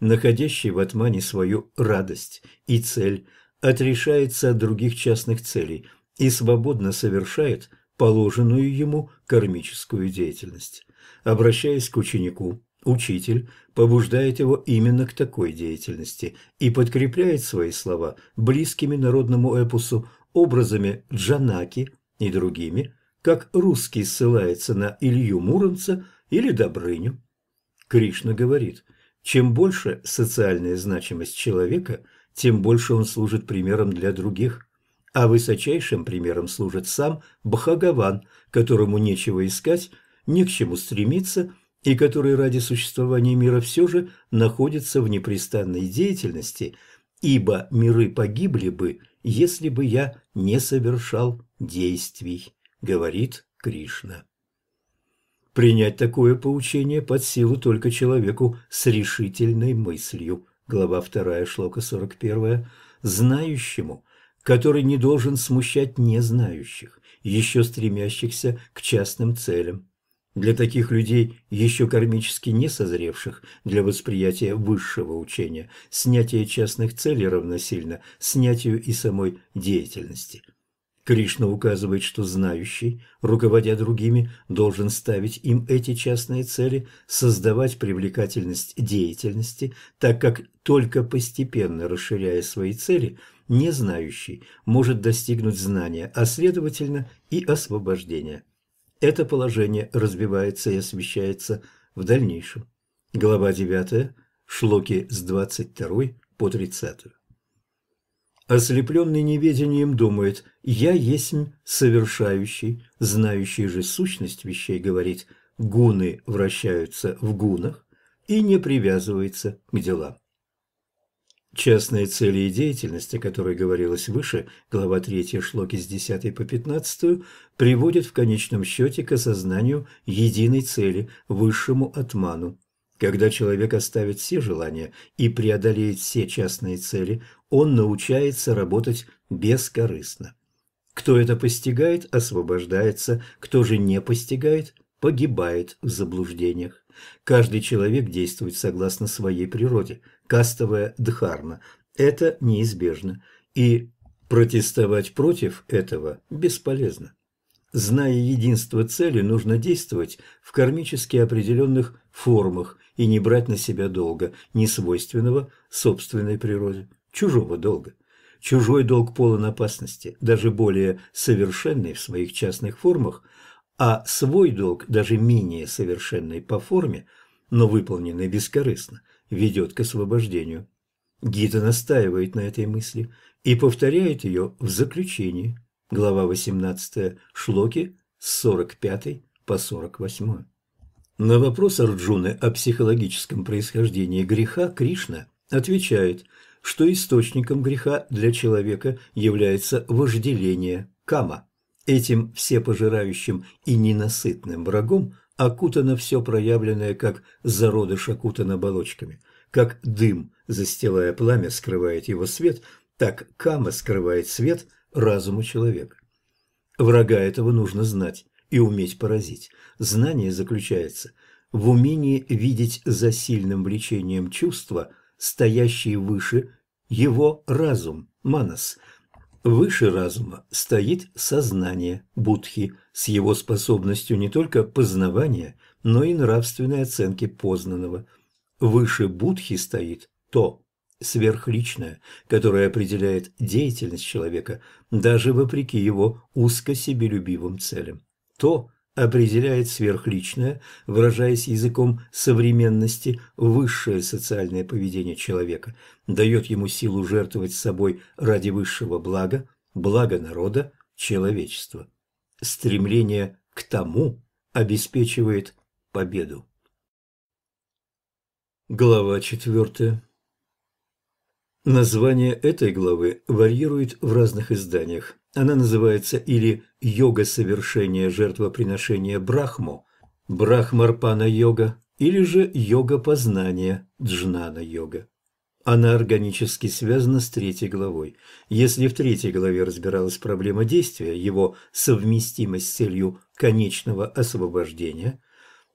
Находящий в атмане свою радость и цель отрешается от других частных целей и свободно совершает положенную ему кармическую деятельность. Обращаясь к ученику, учитель побуждает его именно к такой деятельности и подкрепляет свои слова близкими народному эпосу образами джанаки и другими, как русский ссылается на Илью Муромца или Добрыню. Кришна говорит, чем больше социальная значимость человека, тем больше он служит примером для других. А высочайшим примером служит сам Бхагаван, которому нечего искать, ни к чему стремиться и который ради существования мира все же находится в непрестанной деятельности, ибо миры погибли бы, если бы я не совершал действий, говорит Кришна. Принять такое поучение под силу только человеку с решительной мыслью. Глава 2 Шлока 41. Знающему, который не должен смущать незнающих, еще стремящихся к частным целям. Для таких людей, еще кармически не созревших для восприятия высшего учения, снятие частных целей равносильно снятию и самой деятельности. Кришна указывает, что знающий, руководя другими, должен ставить им эти частные цели, создавать привлекательность деятельности, так как только постепенно расширяя свои цели, незнающий может достигнуть знания, а следовательно и освобождения. Это положение развивается и освещается в дальнейшем. Глава 9, шлоки с 22 по 30. Ослепленный неведением думает «Я есть совершающий, знающий же сущность вещей, говорит, гуны вращаются в гунах и не привязывается к делам». Частные цели и деятельность, о которой говорилось выше, глава 3 шлоки с 10 по 15, приводят в конечном счете к осознанию единой цели, высшему атману. Когда человек оставит все желания и преодолеет все частные цели, он научается работать бескорыстно. Кто это постигает, освобождается, кто же не постигает, погибает в заблуждениях. Каждый человек действует согласно своей природе, кастовая дхарма. Это неизбежно, и протестовать против этого бесполезно. Зная единство цели, нужно действовать в кармически определенных формах и не брать на себя долга, не свойственного собственной природе, чужого долга. Чужой долг полон опасности, даже более совершенный в своих частных формах, а свой долг, даже менее совершенный по форме, но выполненный бескорыстно, ведет к освобождению. Гида настаивает на этой мысли и повторяет ее в заключении – глава 18 Шлоки с 45 по 48. На вопрос Арджуны о психологическом происхождении греха Кришна отвечает, что источником греха для человека является вожделение кама. Этим всепожирающим и ненасытным врагом окутано все проявленное как зародыш окутан оболочками. Как дым, застилая пламя, скрывает его свет, так кама скрывает свет – разуму человека. Врага этого нужно знать и уметь поразить. Знание заключается в умении видеть за сильным влечением чувства, стоящие выше его разум, манас. Выше разума стоит сознание будхи с его способностью не только познавания, но и нравственной оценки познанного. Выше будхи стоит то сверхличное, которое определяет деятельность человека даже вопреки его узко себелюбивым целям. То определяет сверхличное, выражаясь языком современности, высшее социальное поведение человека, дает ему силу жертвовать собой ради высшего блага, блага народа, человечества. Стремление к тому обеспечивает победу. Глава четвертая Название этой главы варьирует в разных изданиях. Она называется или «Йога совершения жертвоприношения Брахму», «Брахмарпана-йога» или же «Йога познания» Джнана-йога. Она органически связана с третьей главой. Если в третьей главе разбиралась проблема действия, его совместимость с целью конечного освобождения,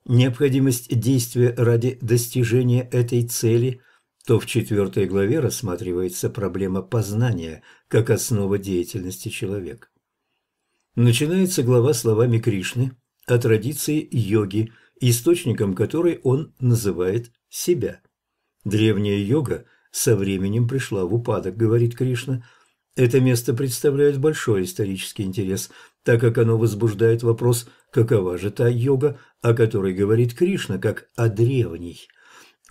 необходимость действия ради достижения этой цели – то в четвертой главе рассматривается проблема познания как основа деятельности человека. Начинается глава словами Кришны о традиции йоги, источником которой он называет себя. Древняя йога со временем пришла в упадок, говорит Кришна. Это место представляет большой исторический интерес, так как оно возбуждает вопрос, какова же та йога, о которой говорит Кришна, как о древней.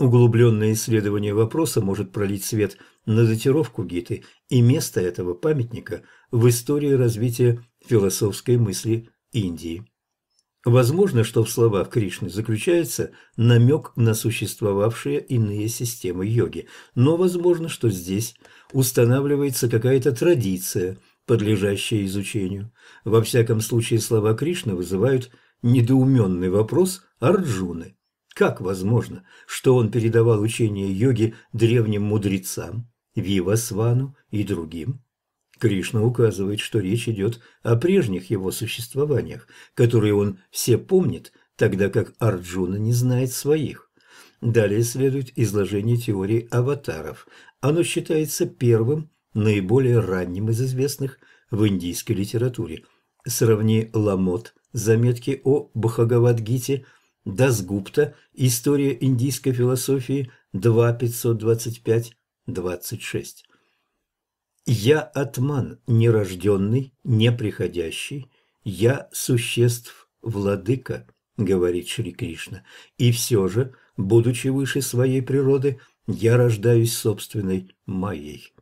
Углубленное исследование вопроса может пролить свет на датировку Гиты и место этого памятника в истории развития философской мысли Индии. Возможно, что в словах Кришны заключается намек на существовавшие иные системы йоги, но возможно, что здесь устанавливается какая-то традиция, подлежащая изучению. Во всяком случае, слова Кришны вызывают недоуменный вопрос Арджуны – как возможно, что он передавал учение йоги древним мудрецам, Вивасвану и другим? Кришна указывает, что речь идет о прежних его существованиях, которые он все помнит, тогда как Арджуна не знает своих. Далее следует изложение теории аватаров. Оно считается первым, наиболее ранним из известных в индийской литературе. Сравни Ламот, заметки о Бхагавадгите – Дасгупта «История индийской философии» 2 525 26. «Я атман, нерожденный, неприходящий, я существ владыка», — говорит Шри Кришна, «и все же, будучи выше своей природы, я рождаюсь собственной моей».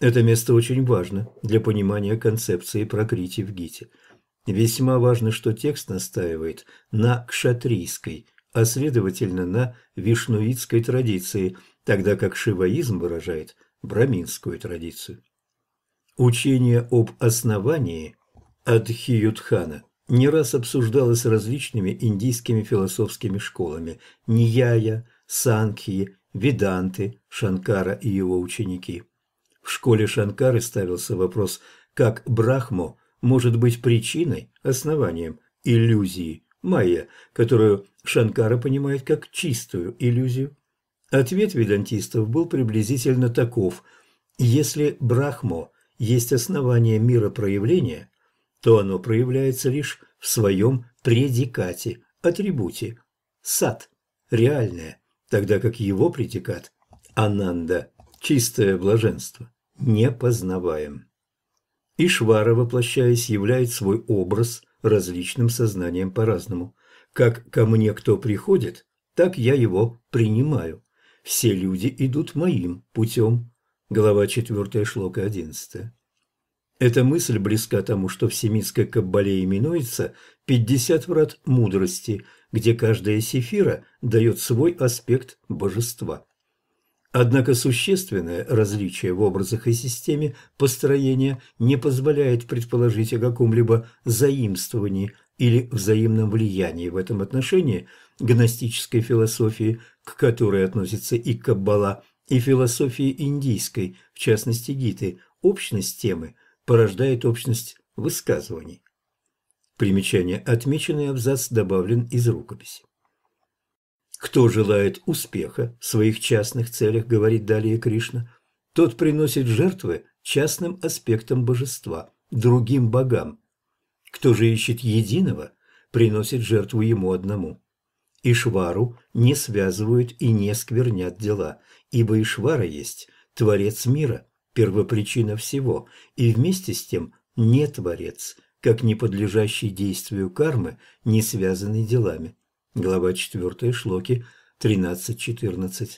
Это место очень важно для понимания концепции Пракрити в Гите – Весьма важно, что текст настаивает на кшатрийской, а следовательно на вишнуитской традиции, тогда как шиваизм выражает браминскую традицию. Учение об основании Адхиютхана не раз обсуждалось различными индийскими философскими школами – Нияя, Санкхи, Веданты, Шанкара и его ученики. В школе Шанкары ставился вопрос, как брахмо может быть причиной, основанием иллюзии майя, которую Шанкара понимает как чистую иллюзию. Ответ ведантистов был приблизительно таков. Если Брахмо есть основание мира проявления, то оно проявляется лишь в своем предикате, атрибуте, сад, реальное, тогда как его предикат – ананда, чистое блаженство, непознаваем. Ишвара, воплощаясь, являет свой образ различным сознанием по-разному. Как ко мне кто приходит, так я его принимаю. Все люди идут моим путем. Глава 4 шлока 11. Эта мысль близка тому, что в семитской каббале именуется «50 врат мудрости», где каждая сефира дает свой аспект божества. Однако существенное различие в образах и системе построения не позволяет предположить о каком-либо заимствовании или взаимном влиянии в этом отношении гностической философии, к которой относится и Каббала, и философии индийской, в частности Гиты, общность темы порождает общность высказываний. Примечание «Отмеченный абзац» добавлен из рукописи. Кто желает успеха в своих частных целях, говорит далее Кришна, тот приносит жертвы частным аспектам божества, другим богам. Кто же ищет единого, приносит жертву ему одному. Ишвару не связывают и не сквернят дела, ибо Ишвара есть Творец мира, первопричина всего, и вместе с тем не Творец, как не подлежащий действию кармы, не связанный делами. Глава 4 Шлоки 13.14.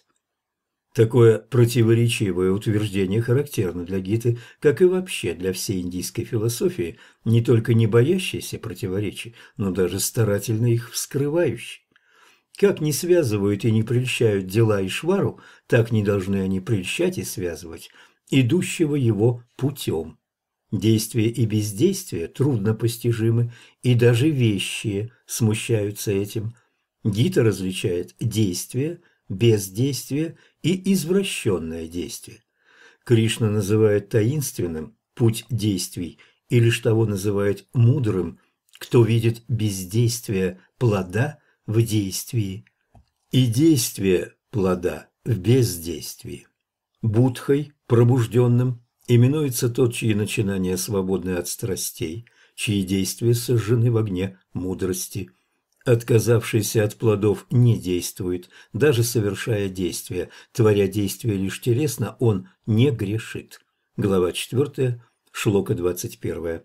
Такое противоречивое утверждение характерно для Гиты, как и вообще для всей индийской философии, не только не боящейся противоречий, но даже старательно их вскрывающей. Как не связывают и не прельщают дела и швару, так не должны они прельщать и связывать идущего его путем. Действие и бездействие труднопостижимы, и даже вещи смущаются этим – Гита различает действие, бездействие и извращенное действие. Кришна называет таинственным путь действий и лишь того называет мудрым, кто видит бездействие плода в действии и действие плода в бездействии. Будхой, пробужденным, именуется тот, чьи начинания свободны от страстей, чьи действия сожжены в огне мудрости. Отказавшийся от плодов не действует, даже совершая действия. Творя действия лишь телесно, он не грешит. Глава 4, Шлока 21.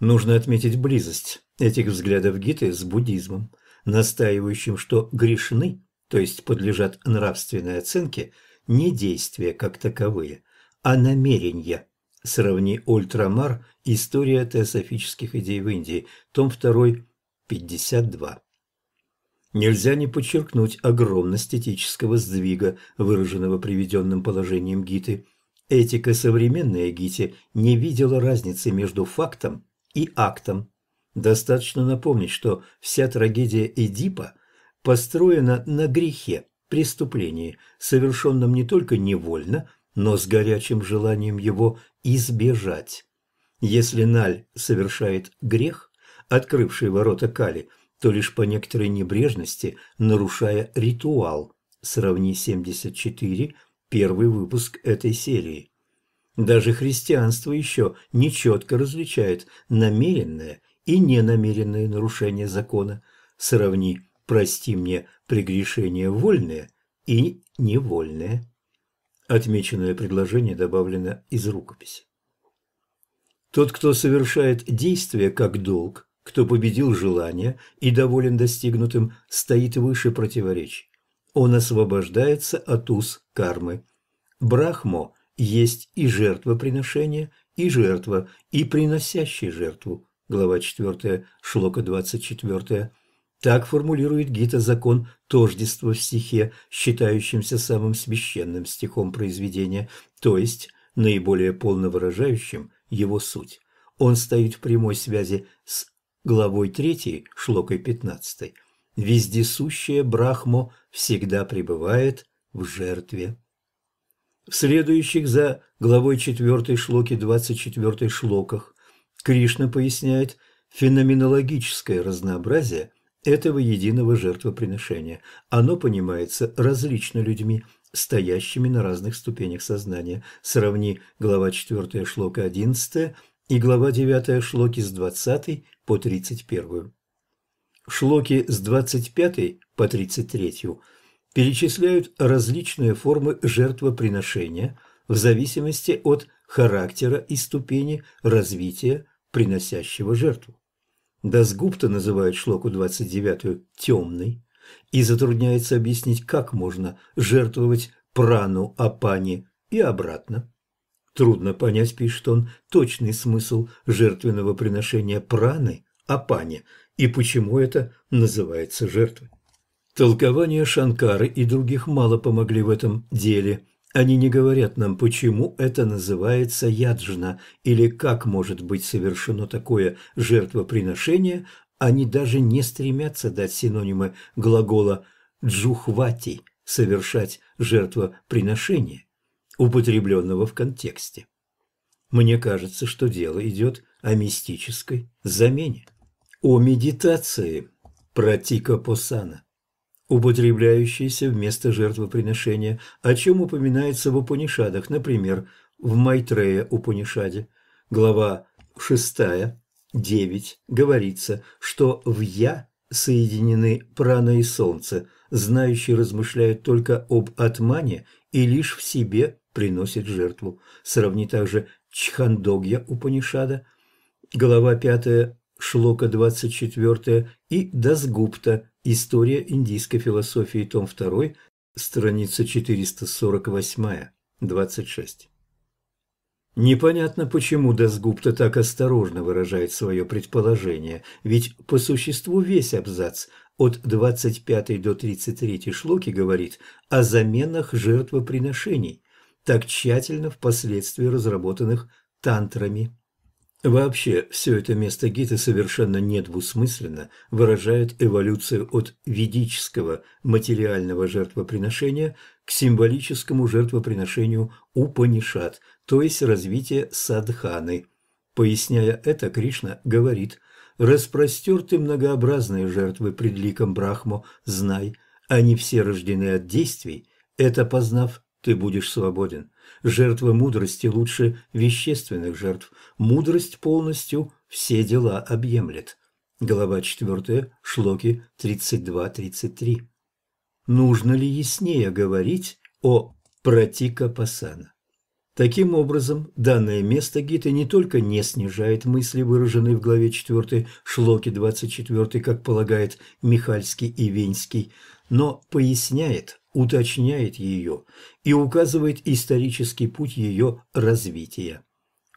Нужно отметить близость этих взглядов Гиты с буддизмом, настаивающим, что грешны, то есть подлежат нравственной оценке, не действия как таковые, а намерения. Сравни Ультрамар «История теософических идей в Индии», том 2 52. Нельзя не подчеркнуть огромность этического сдвига, выраженного приведенным положением Гиты. Этика современной Гити не видела разницы между фактом и актом. Достаточно напомнить, что вся трагедия Эдипа построена на грехе, преступлении, совершенном не только невольно, но с горячим желанием его избежать. Если Наль совершает грех, открывший ворота Кали, то лишь по некоторой небрежности, нарушая ритуал. Сравни 74, первый выпуск этой серии. Даже христианство еще нечетко различает намеренное и ненамеренное нарушение закона. Сравни «прости мне прегрешение вольное» и «невольное». Отмеченное предложение добавлено из рукописи. Тот, кто совершает действие как долг, кто победил желание и доволен достигнутым, стоит выше противоречий. Он освобождается от уз кармы. Брахмо есть и жертвоприношение, и жертва, и приносящий жертву. Глава 4, шлока 24. Так формулирует Гита закон тождества в стихе, считающимся самым священным стихом произведения, то есть наиболее полно выражающим его суть. Он стоит в прямой связи с главой 3, шлокой 15, Вездесущее Брахмо всегда пребывает в жертве. В следующих за главой 4 шлоки 24 шлоках Кришна поясняет феноменологическое разнообразие этого единого жертвоприношения. Оно понимается различно людьми, стоящими на разных ступенях сознания. Сравни глава 4 шлока 11 и глава 9 Шлоки с 20 по 31. Шлоки с 25 по 33 перечисляют различные формы жертвоприношения в зависимости от характера и ступени развития приносящего жертву. Дасгупта называет шлоку 29 «темной» и затрудняется объяснить, как можно жертвовать прану Апани и обратно. Трудно понять, пишет он, точный смысл жертвенного приношения праны, апани, и почему это называется жертвой. Толкования Шанкары и других мало помогли в этом деле. Они не говорят нам, почему это называется яджна, или как может быть совершено такое жертвоприношение, они даже не стремятся дать синонимы глагола «джухвати» – «совершать жертвоприношение» употребленного в контексте. Мне кажется, что дело идет о мистической замене, о медитации пратика посана, употребляющейся вместо жертвоприношения, о чем упоминается в Упанишадах, например, в Майтрея Упанишаде, глава 6, 9, говорится, что в «я» соединены прана и солнце, знающие размышляют только об атмане и лишь в себе приносит жертву. Сравни также Чхандогья Упанишада, глава 5, Шлока 24 и Дасгупта, История индийской философии, том 2, страница 448, 26. Непонятно, почему Дасгупта так осторожно выражает свое предположение, ведь по существу весь абзац от 25 до 33 шлоки говорит о заменах жертвоприношений, так тщательно впоследствии разработанных тантрами. Вообще, все это место Гиты совершенно недвусмысленно выражает эволюцию от ведического материального жертвоприношения к символическому жертвоприношению Упанишат, то есть развитие садханы. Поясняя это, Кришна говорит «Распростерты многообразные жертвы пред ликом Брахму, знай, они все рождены от действий, это познав ты будешь свободен. Жертва мудрости лучше вещественных жертв. Мудрость полностью все дела объемлет. Глава 4, Шлоки 32-33. Нужно ли яснее говорить о протика пасана? Таким образом, данное место Гиты не только не снижает мысли, выраженные в главе 4 Шлоки 24, как полагает Михальский и Венский, но поясняет уточняет ее и указывает исторический путь ее развития.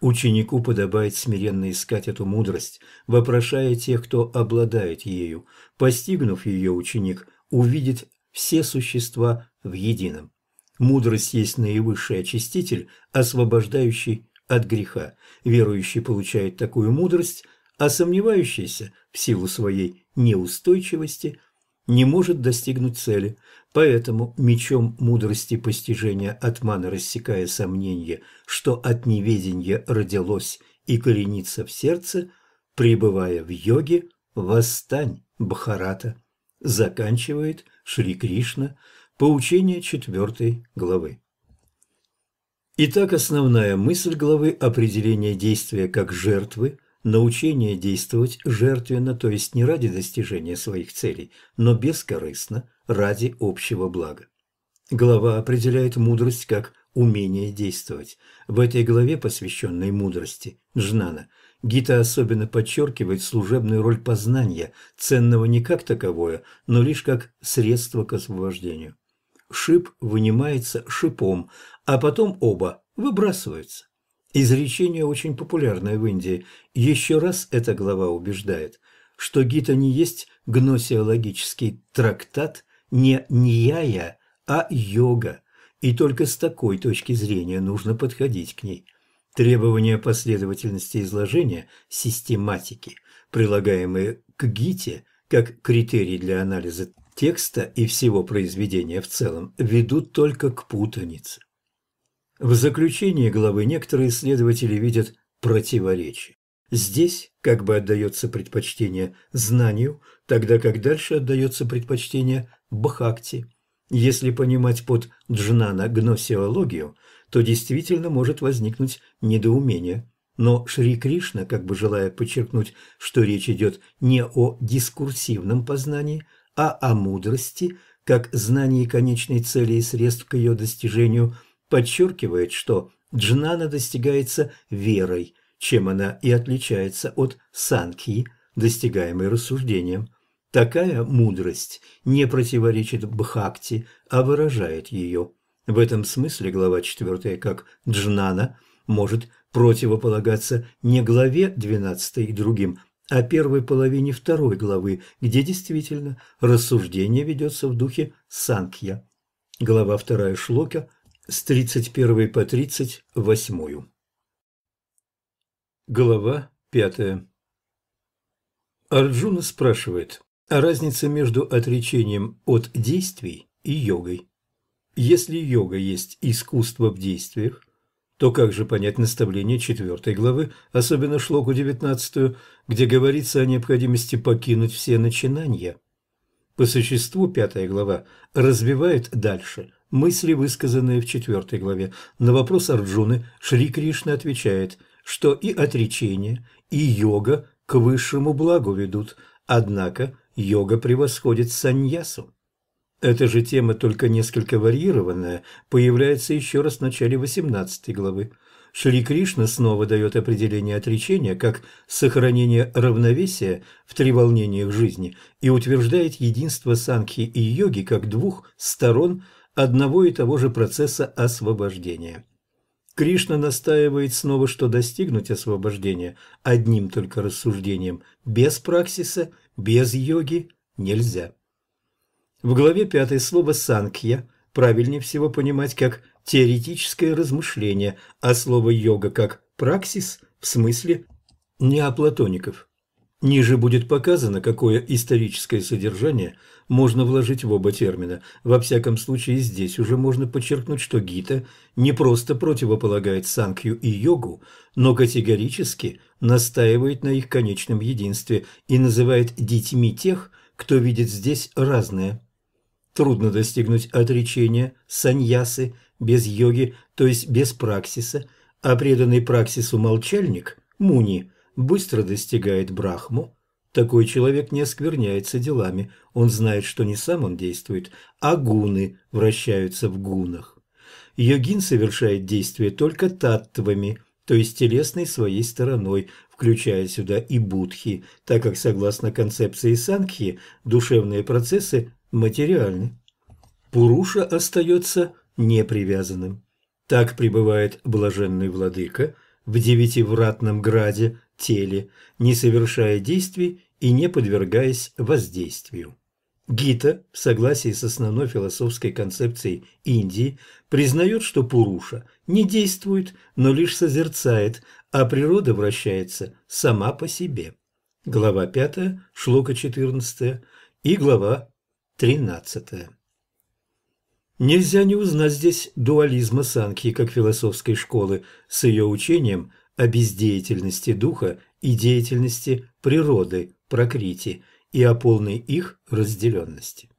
Ученику подобает смиренно искать эту мудрость, вопрошая тех, кто обладает ею. Постигнув ее, ученик увидит все существа в едином. Мудрость есть наивысший очиститель, освобождающий от греха. Верующий получает такую мудрость, а сомневающийся, в силу своей неустойчивости – не может достигнуть цели, поэтому мечом мудрости постижения Атмана, рассекая сомнение, что от неведения родилось и коренится в сердце, пребывая в йоге, восстань, Бхарата, заканчивает Шри Кришна поучение четвертой главы. Итак, основная мысль главы – определение действия как жертвы – Научение действовать жертвенно, то есть не ради достижения своих целей, но бескорыстно, ради общего блага. Глава определяет мудрость как умение действовать. В этой главе, посвященной мудрости Джнана, Гита особенно подчеркивает служебную роль познания, ценного не как таковое, но лишь как средство к освобождению. Шип вынимается шипом, а потом оба выбрасываются. Изречение очень популярное в Индии. Еще раз эта глава убеждает, что Гита не есть гносиологический трактат, не ньяя, а йога, и только с такой точки зрения нужно подходить к ней. Требования последовательности изложения, систематики, прилагаемые к Гите, как критерий для анализа текста и всего произведения в целом, ведут только к путанице. В заключении главы некоторые исследователи видят противоречие. Здесь как бы отдается предпочтение знанию, тогда как дальше отдается предпочтение бхакти. Если понимать под джнана гносеологию, то действительно может возникнуть недоумение. Но Шри Кришна, как бы желая подчеркнуть, что речь идет не о дискурсивном познании, а о мудрости, как знании конечной цели и средств к ее достижению, подчеркивает, что джнана достигается верой, чем она и отличается от санки, достигаемой рассуждением. Такая мудрость не противоречит бхакти, а выражает ее. В этом смысле глава 4, как джнана, может противополагаться не главе 12 и другим, а первой половине второй главы, где действительно рассуждение ведется в духе санкья. Глава 2 шлока с 31 по 38. Глава 5. Арджуна спрашивает о «А разнице между отречением от действий и йогой. Если йога есть искусство в действиях, то как же понять наставление четвертой главы, особенно шлоку девятнадцатую, где говорится о необходимости покинуть все начинания? По существу пятая глава развивает дальше мысли, высказанные в четвертой главе. На вопрос Арджуны Шри Кришна отвечает, что и отречение, и йога к высшему благу ведут, однако йога превосходит саньясу. Эта же тема, только несколько варьированная, появляется еще раз в начале 18 главы. Шри Кришна снова дает определение отречения как сохранение равновесия в треволнениях жизни и утверждает единство санхи и йоги как двух сторон одного и того же процесса освобождения. Кришна настаивает снова, что достигнуть освобождения одним только рассуждением без праксиса, без йоги нельзя. В главе 5 слово «санкья» правильнее всего понимать как теоретическое размышление, а слово «йога» как «праксис» в смысле не платоников Ниже будет показано, какое историческое содержание можно вложить в оба термина. Во всяком случае, здесь уже можно подчеркнуть, что гита не просто противополагает санкью и йогу, но категорически настаивает на их конечном единстве и называет детьми тех, кто видит здесь разное. Трудно достигнуть отречения, саньясы, без йоги, то есть без праксиса, а преданный праксису молчальник – муни – быстро достигает Брахму, такой человек не оскверняется делами, он знает, что не сам он действует, а гуны вращаются в гунах. Йогин совершает действия только таттвами, то есть телесной своей стороной, включая сюда и будхи, так как, согласно концепции сангхи душевные процессы материальны. Пуруша остается непривязанным. Так пребывает блаженный владыка в девятивратном граде, теле, не совершая действий и не подвергаясь воздействию. Гита, в согласии с основной философской концепцией Индии, признает, что Пуруша не действует, но лишь созерцает, а природа вращается сама по себе. Глава 5, шлока 14 и глава 13. Нельзя не узнать здесь дуализма Санки как философской школы с ее учением – о бездеятельности духа и деятельности природы прокрити и о полной их разделенности.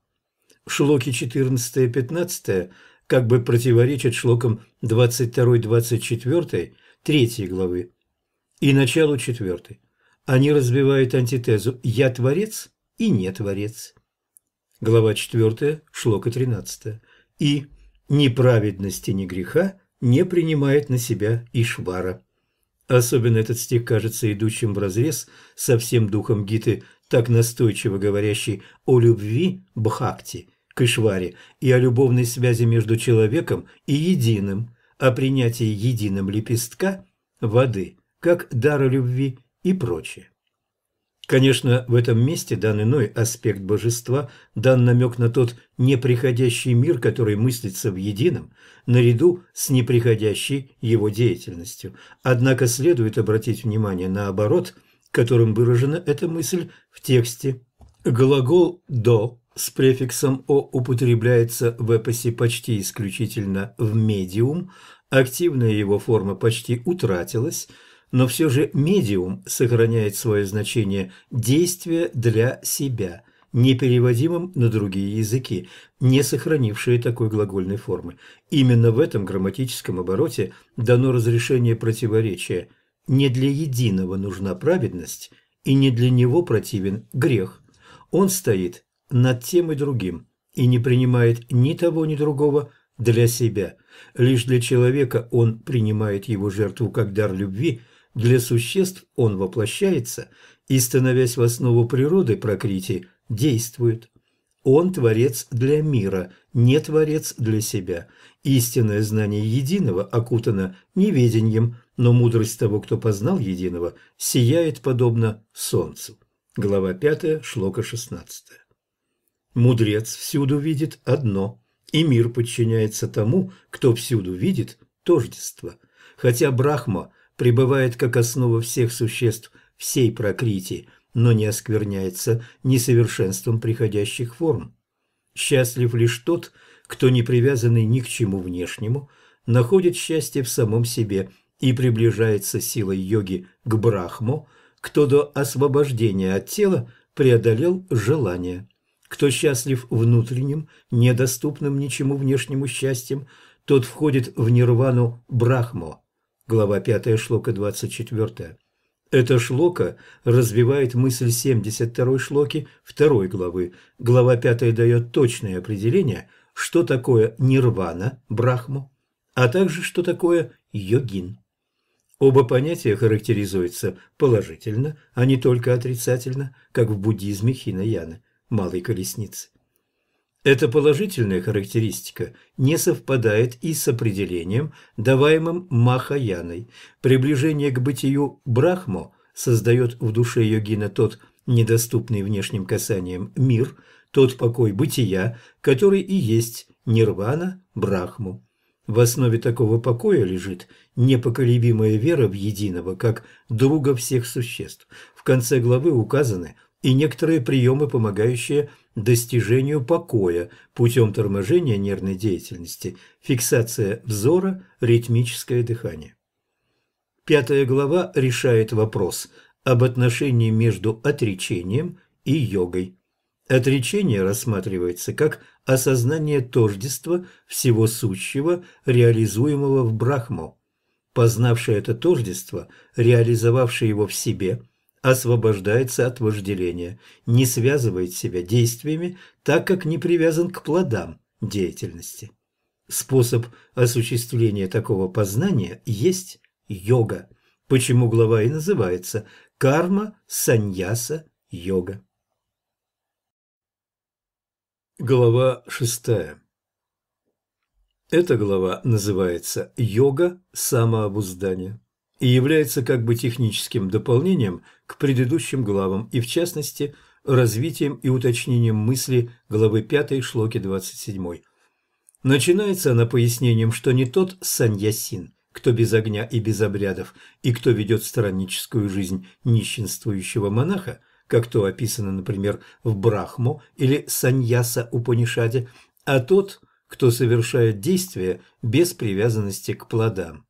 Шлоки 14-15 как бы противоречат шлокам 22-24 третьей главы и началу 4. Они разбивают антитезу «я творец» и «не творец». Глава 4, шлока 13. И «Ни праведности, ни греха не принимает на себя Ишвара». Особенно этот стих кажется идущим вразрез со всем духом Гиты, так настойчиво говорящий о любви Бхакти к и о любовной связи между человеком и единым, о принятии единым лепестка, воды, как дара любви и прочее. Конечно, в этом месте дан иной аспект божества, дан намек на тот неприходящий мир, который мыслится в едином, наряду с неприходящей его деятельностью. Однако следует обратить внимание на оборот, которым выражена эта мысль в тексте. Глагол «до» с префиксом «о» употребляется в эпосе почти исключительно в «медиум», активная его форма почти утратилась – но все же медиум сохраняет свое значение действия для себя, непереводимым на другие языки, не сохранившие такой глагольной формы. Именно в этом грамматическом обороте дано разрешение противоречия «не для единого нужна праведность» и «не для него противен грех». Он стоит над тем и другим и не принимает ни того, ни другого для себя. Лишь для человека он принимает его жертву как дар любви – для существ он воплощается и, становясь в основу природы прокрити, действует. Он творец для мира, не творец для себя. Истинное знание единого окутано неведением, но мудрость того, кто познал единого, сияет подобно солнцу. Глава 5, шлока 16. Мудрец всюду видит одно, и мир подчиняется тому, кто всюду видит тождество. Хотя Брахма пребывает как основа всех существ всей прокрити, но не оскверняется несовершенством приходящих форм. Счастлив лишь тот, кто не привязанный ни к чему внешнему, находит счастье в самом себе и приближается силой йоги к брахму, кто до освобождения от тела преодолел желание. Кто счастлив внутренним, недоступным ничему внешнему счастьем, тот входит в нирвану брахму, Глава 5 Шлока 24. Эта шлока развивает мысль 72 шлоки 2 главы. Глава 5 дает точное определение, что такое нирвана, брахму, а также что такое йогин. Оба понятия характеризуются положительно, а не только отрицательно, как в буддизме хина малой колесницы. Эта положительная характеристика не совпадает и с определением, даваемым Махаяной. Приближение к бытию Брахмо создает в душе йогина тот недоступный внешним касанием мир, тот покой бытия, который и есть нирвана Брахму. В основе такого покоя лежит непоколебимая вера в единого, как друга всех существ. В конце главы указаны – и некоторые приемы, помогающие достижению покоя путем торможения нервной деятельности, фиксация взора, ритмическое дыхание. Пятая глава решает вопрос об отношении между отречением и йогой. Отречение рассматривается как осознание тождества всего сущего, реализуемого в Брахму. Познавший это тождество, реализовавший его в себе – освобождается от вожделения, не связывает себя действиями, так как не привязан к плодам деятельности. Способ осуществления такого познания есть йога, почему глава и называется «Карма саньяса йога». Глава шестая Эта глава называется «Йога самообуздания» и является как бы техническим дополнением к предыдущим главам и, в частности, развитием и уточнением мысли главы 5 Шлоки 27. Начинается она пояснением, что не тот саньясин, кто без огня и без обрядов, и кто ведет странническую жизнь нищенствующего монаха, как то описано, например, в Брахму или Саньяса Упанишаде, а тот, кто совершает действия без привязанности к плодам.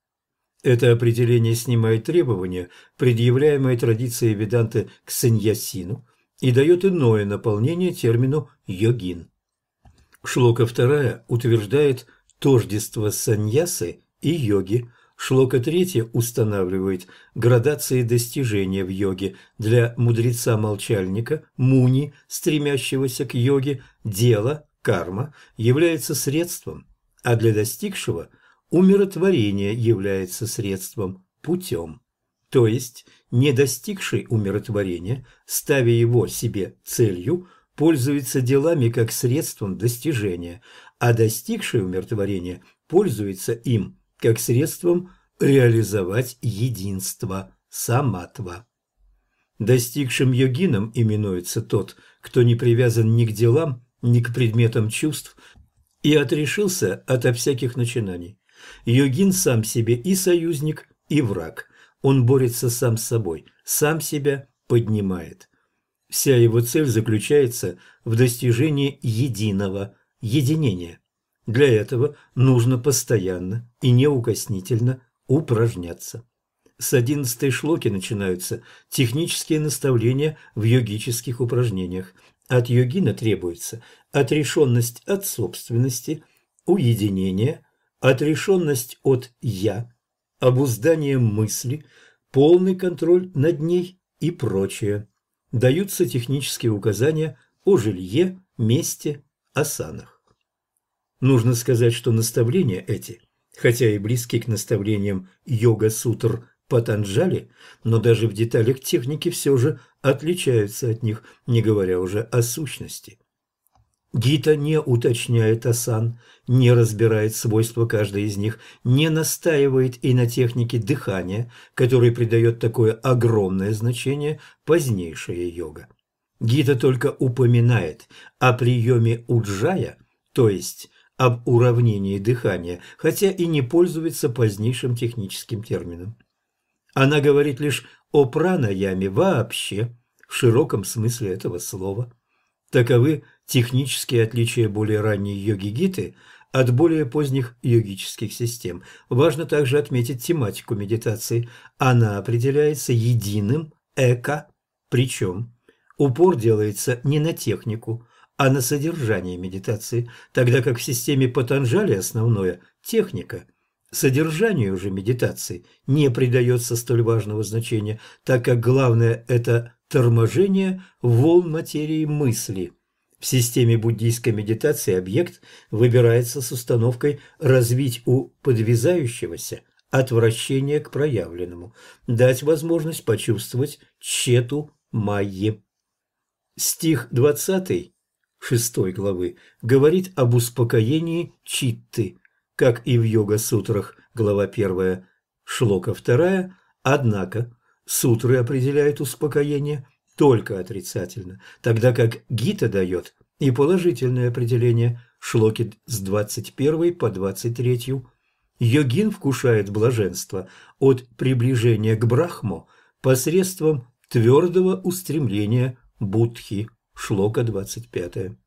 Это определение снимает требования, предъявляемые традицией веданты к саньясину, и дает иное наполнение термину «йогин». Шлока вторая утверждает тождество саньясы и йоги. Шлока III устанавливает градации достижения в йоге для мудреца-молчальника, муни, стремящегося к йоге, дело, карма, является средством, а для достигшего – умиротворение является средством, путем. То есть, не достигший умиротворения, ставя его себе целью, пользуется делами как средством достижения, а достигший умиротворения пользуется им как средством реализовать единство саматва. Достигшим йогином именуется тот, кто не привязан ни к делам, ни к предметам чувств и отрешился ото всяких начинаний. Йогин сам себе и союзник, и враг. Он борется сам с собой, сам себя поднимает. Вся его цель заключается в достижении единого, единения. Для этого нужно постоянно и неукоснительно упражняться. С одиннадцатой шлоки начинаются технические наставления в йогических упражнениях. От йогина требуется отрешенность от собственности, уединение, Отрешенность от «я», обуздание мысли, полный контроль над ней и прочее. Даются технические указания о жилье, месте, осанах. Нужно сказать, что наставления эти, хотя и близки к наставлениям йога-сутр Патанджали, но даже в деталях техники все же отличаются от них, не говоря уже о сущности – Гита не уточняет асан, не разбирает свойства каждой из них, не настаивает и на технике дыхания, которой придает такое огромное значение позднейшая йога. Гита только упоминает о приеме уджая, то есть об уравнении дыхания, хотя и не пользуется позднейшим техническим термином. Она говорит лишь о пранаяме вообще, в широком смысле этого слова. Таковы Технические отличия более ранней йоги-гиты от более поздних йогических систем. Важно также отметить тематику медитации. Она определяется единым эко, причем упор делается не на технику, а на содержание медитации, тогда как в системе Патанжали основное – техника. Содержанию уже медитации не придается столь важного значения, так как главное – это торможение волн материи мысли. В системе буддийской медитации объект выбирается с установкой развить у подвязающегося отвращение к проявленному, дать возможность почувствовать чету майи. Стих 20 шестой главы говорит об успокоении читты, как и в йога-сутрах глава 1, шлока 2, однако сутры определяют успокоение – только отрицательно, тогда как Гита дает и положительное определение Шлоки с 21 по 23. Йогин вкушает блаженство от приближения к Брахму посредством твердого устремления Будхи. Шлока 25.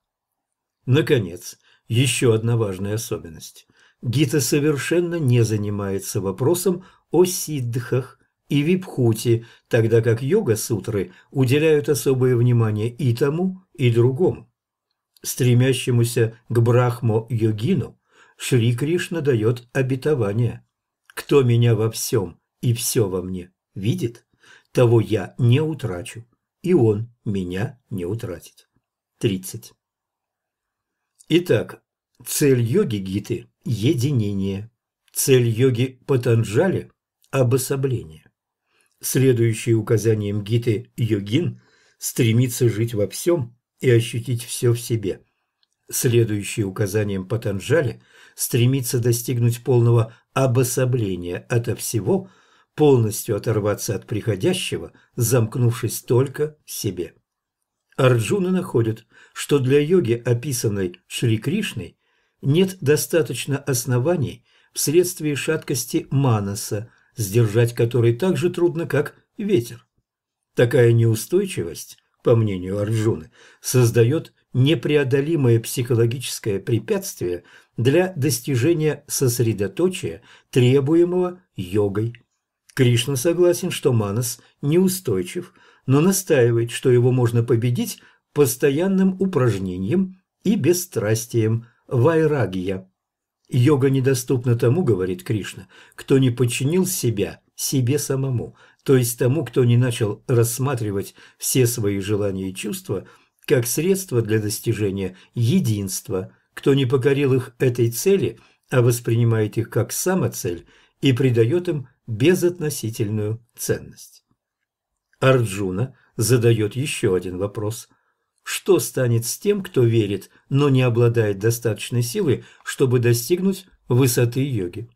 Наконец, еще одна важная особенность. Гита совершенно не занимается вопросом о сиддхах, и випхути, тогда как йога-сутры уделяют особое внимание и тому, и другому. Стремящемуся к брахмо-йогину Шри Кришна дает обетование. «Кто меня во всем и все во мне видит, того я не утрачу, и он меня не утратит». 30. Итак, цель йоги-гиты – единение. Цель йоги Патанджали – обособление следующий указаниям Гиты Йогин, стремится жить во всем и ощутить все в себе. Следующий указанием Патанджали, стремится достигнуть полного обособления ото всего, полностью оторваться от приходящего, замкнувшись только в себе. Арджуна находит, что для йоги, описанной Шри Кришной, нет достаточно оснований вследствие шаткости манаса, сдержать который так же трудно, как ветер. Такая неустойчивость, по мнению Арджуны, создает непреодолимое психологическое препятствие для достижения сосредоточия, требуемого йогой. Кришна согласен, что Манас неустойчив, но настаивает, что его можно победить постоянным упражнением и бесстрастием вайрагия. Йога недоступна тому, говорит Кришна, кто не подчинил себя себе самому, то есть тому, кто не начал рассматривать все свои желания и чувства как средство для достижения единства, кто не покорил их этой цели, а воспринимает их как самоцель и придает им безотносительную ценность. Арджуна задает еще один вопрос – что станет с тем, кто верит, но не обладает достаточной силой, чтобы достигнуть высоты йоги?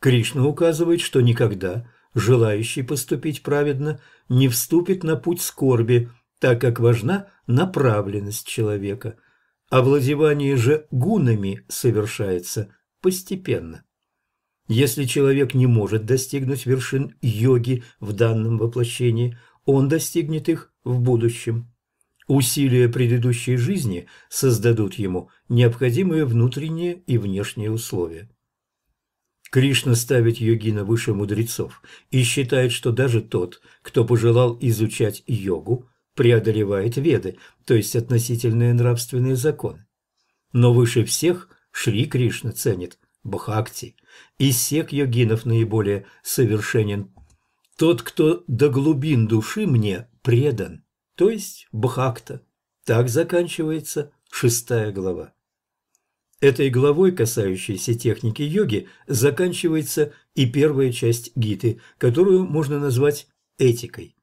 Кришна указывает, что никогда желающий поступить праведно не вступит на путь скорби, так как важна направленность человека. Овладевание же гунами совершается постепенно. Если человек не может достигнуть вершин йоги в данном воплощении, он достигнет их в будущем. Усилия предыдущей жизни создадут ему необходимые внутренние и внешние условия. Кришна ставит йогина выше мудрецов и считает, что даже тот, кто пожелал изучать йогу, преодолевает веды, то есть относительные нравственные законы. Но выше всех Шри Кришна ценит бхакти, и всех йогинов наиболее совершенен. Тот, кто до глубин души мне предан – то есть Бхакта. Так заканчивается шестая глава. Этой главой, касающейся техники йоги, заканчивается и первая часть гиты, которую можно назвать этикой.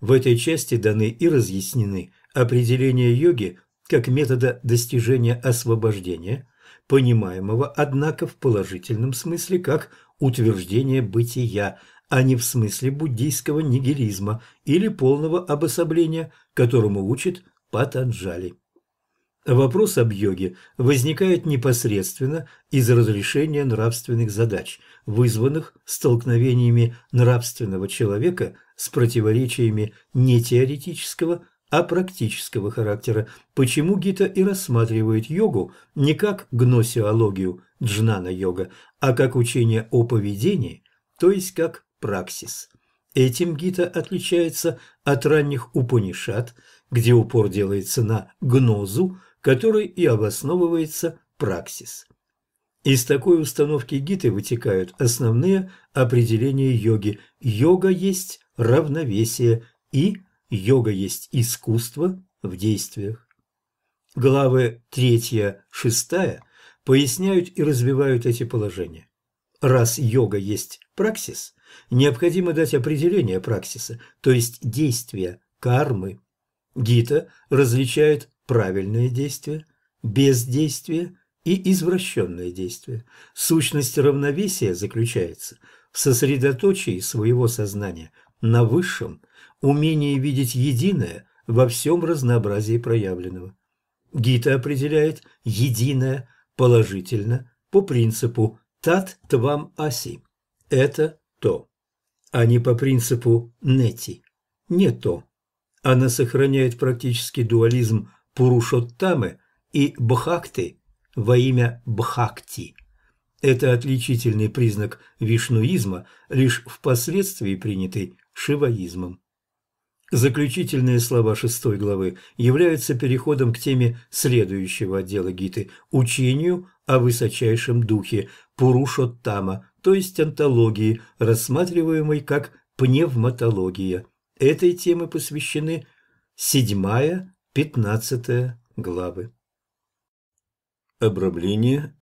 В этой части даны и разъяснены определения йоги как метода достижения освобождения, понимаемого, однако, в положительном смысле как утверждение бытия – а не в смысле буддийского нигилизма или полного обособления, которому учит Патанджали. Вопрос об йоге возникает непосредственно из разрешения нравственных задач, вызванных столкновениями нравственного человека с противоречиями не теоретического, а практического характера, почему Гита и рассматривает йогу не как гносиологию джнана-йога, а как учение о поведении, то есть как праксис. Этим Гита отличается от ранних Упанишат, где упор делается на гнозу, которой и обосновывается праксис. Из такой установки Гиты вытекают основные определения йоги. Йога есть равновесие и йога есть искусство в действиях. Главы 3-6 поясняют и развивают эти положения. Раз йога есть праксис, необходимо дать определение праксиса, то есть действия кармы. Гита различает правильное действие, бездействие и извращенное действие. Сущность равновесия заключается в сосредоточии своего сознания на высшем, умении видеть единое во всем разнообразии проявленного. Гита определяет единое положительно по принципу «тат твам аси» – это то, а не по принципу нети – не то. Она сохраняет практически дуализм Пурушоттамы и Бхакты во имя Бхакти. Это отличительный признак вишнуизма, лишь впоследствии принятый шиваизмом. Заключительные слова шестой главы являются переходом к теме следующего отдела Гиты – учению о высочайшем духе Пурушоттама то есть онтологии, рассматриваемой как пневматология. Этой темы посвящены 7-15 главы. Обрабление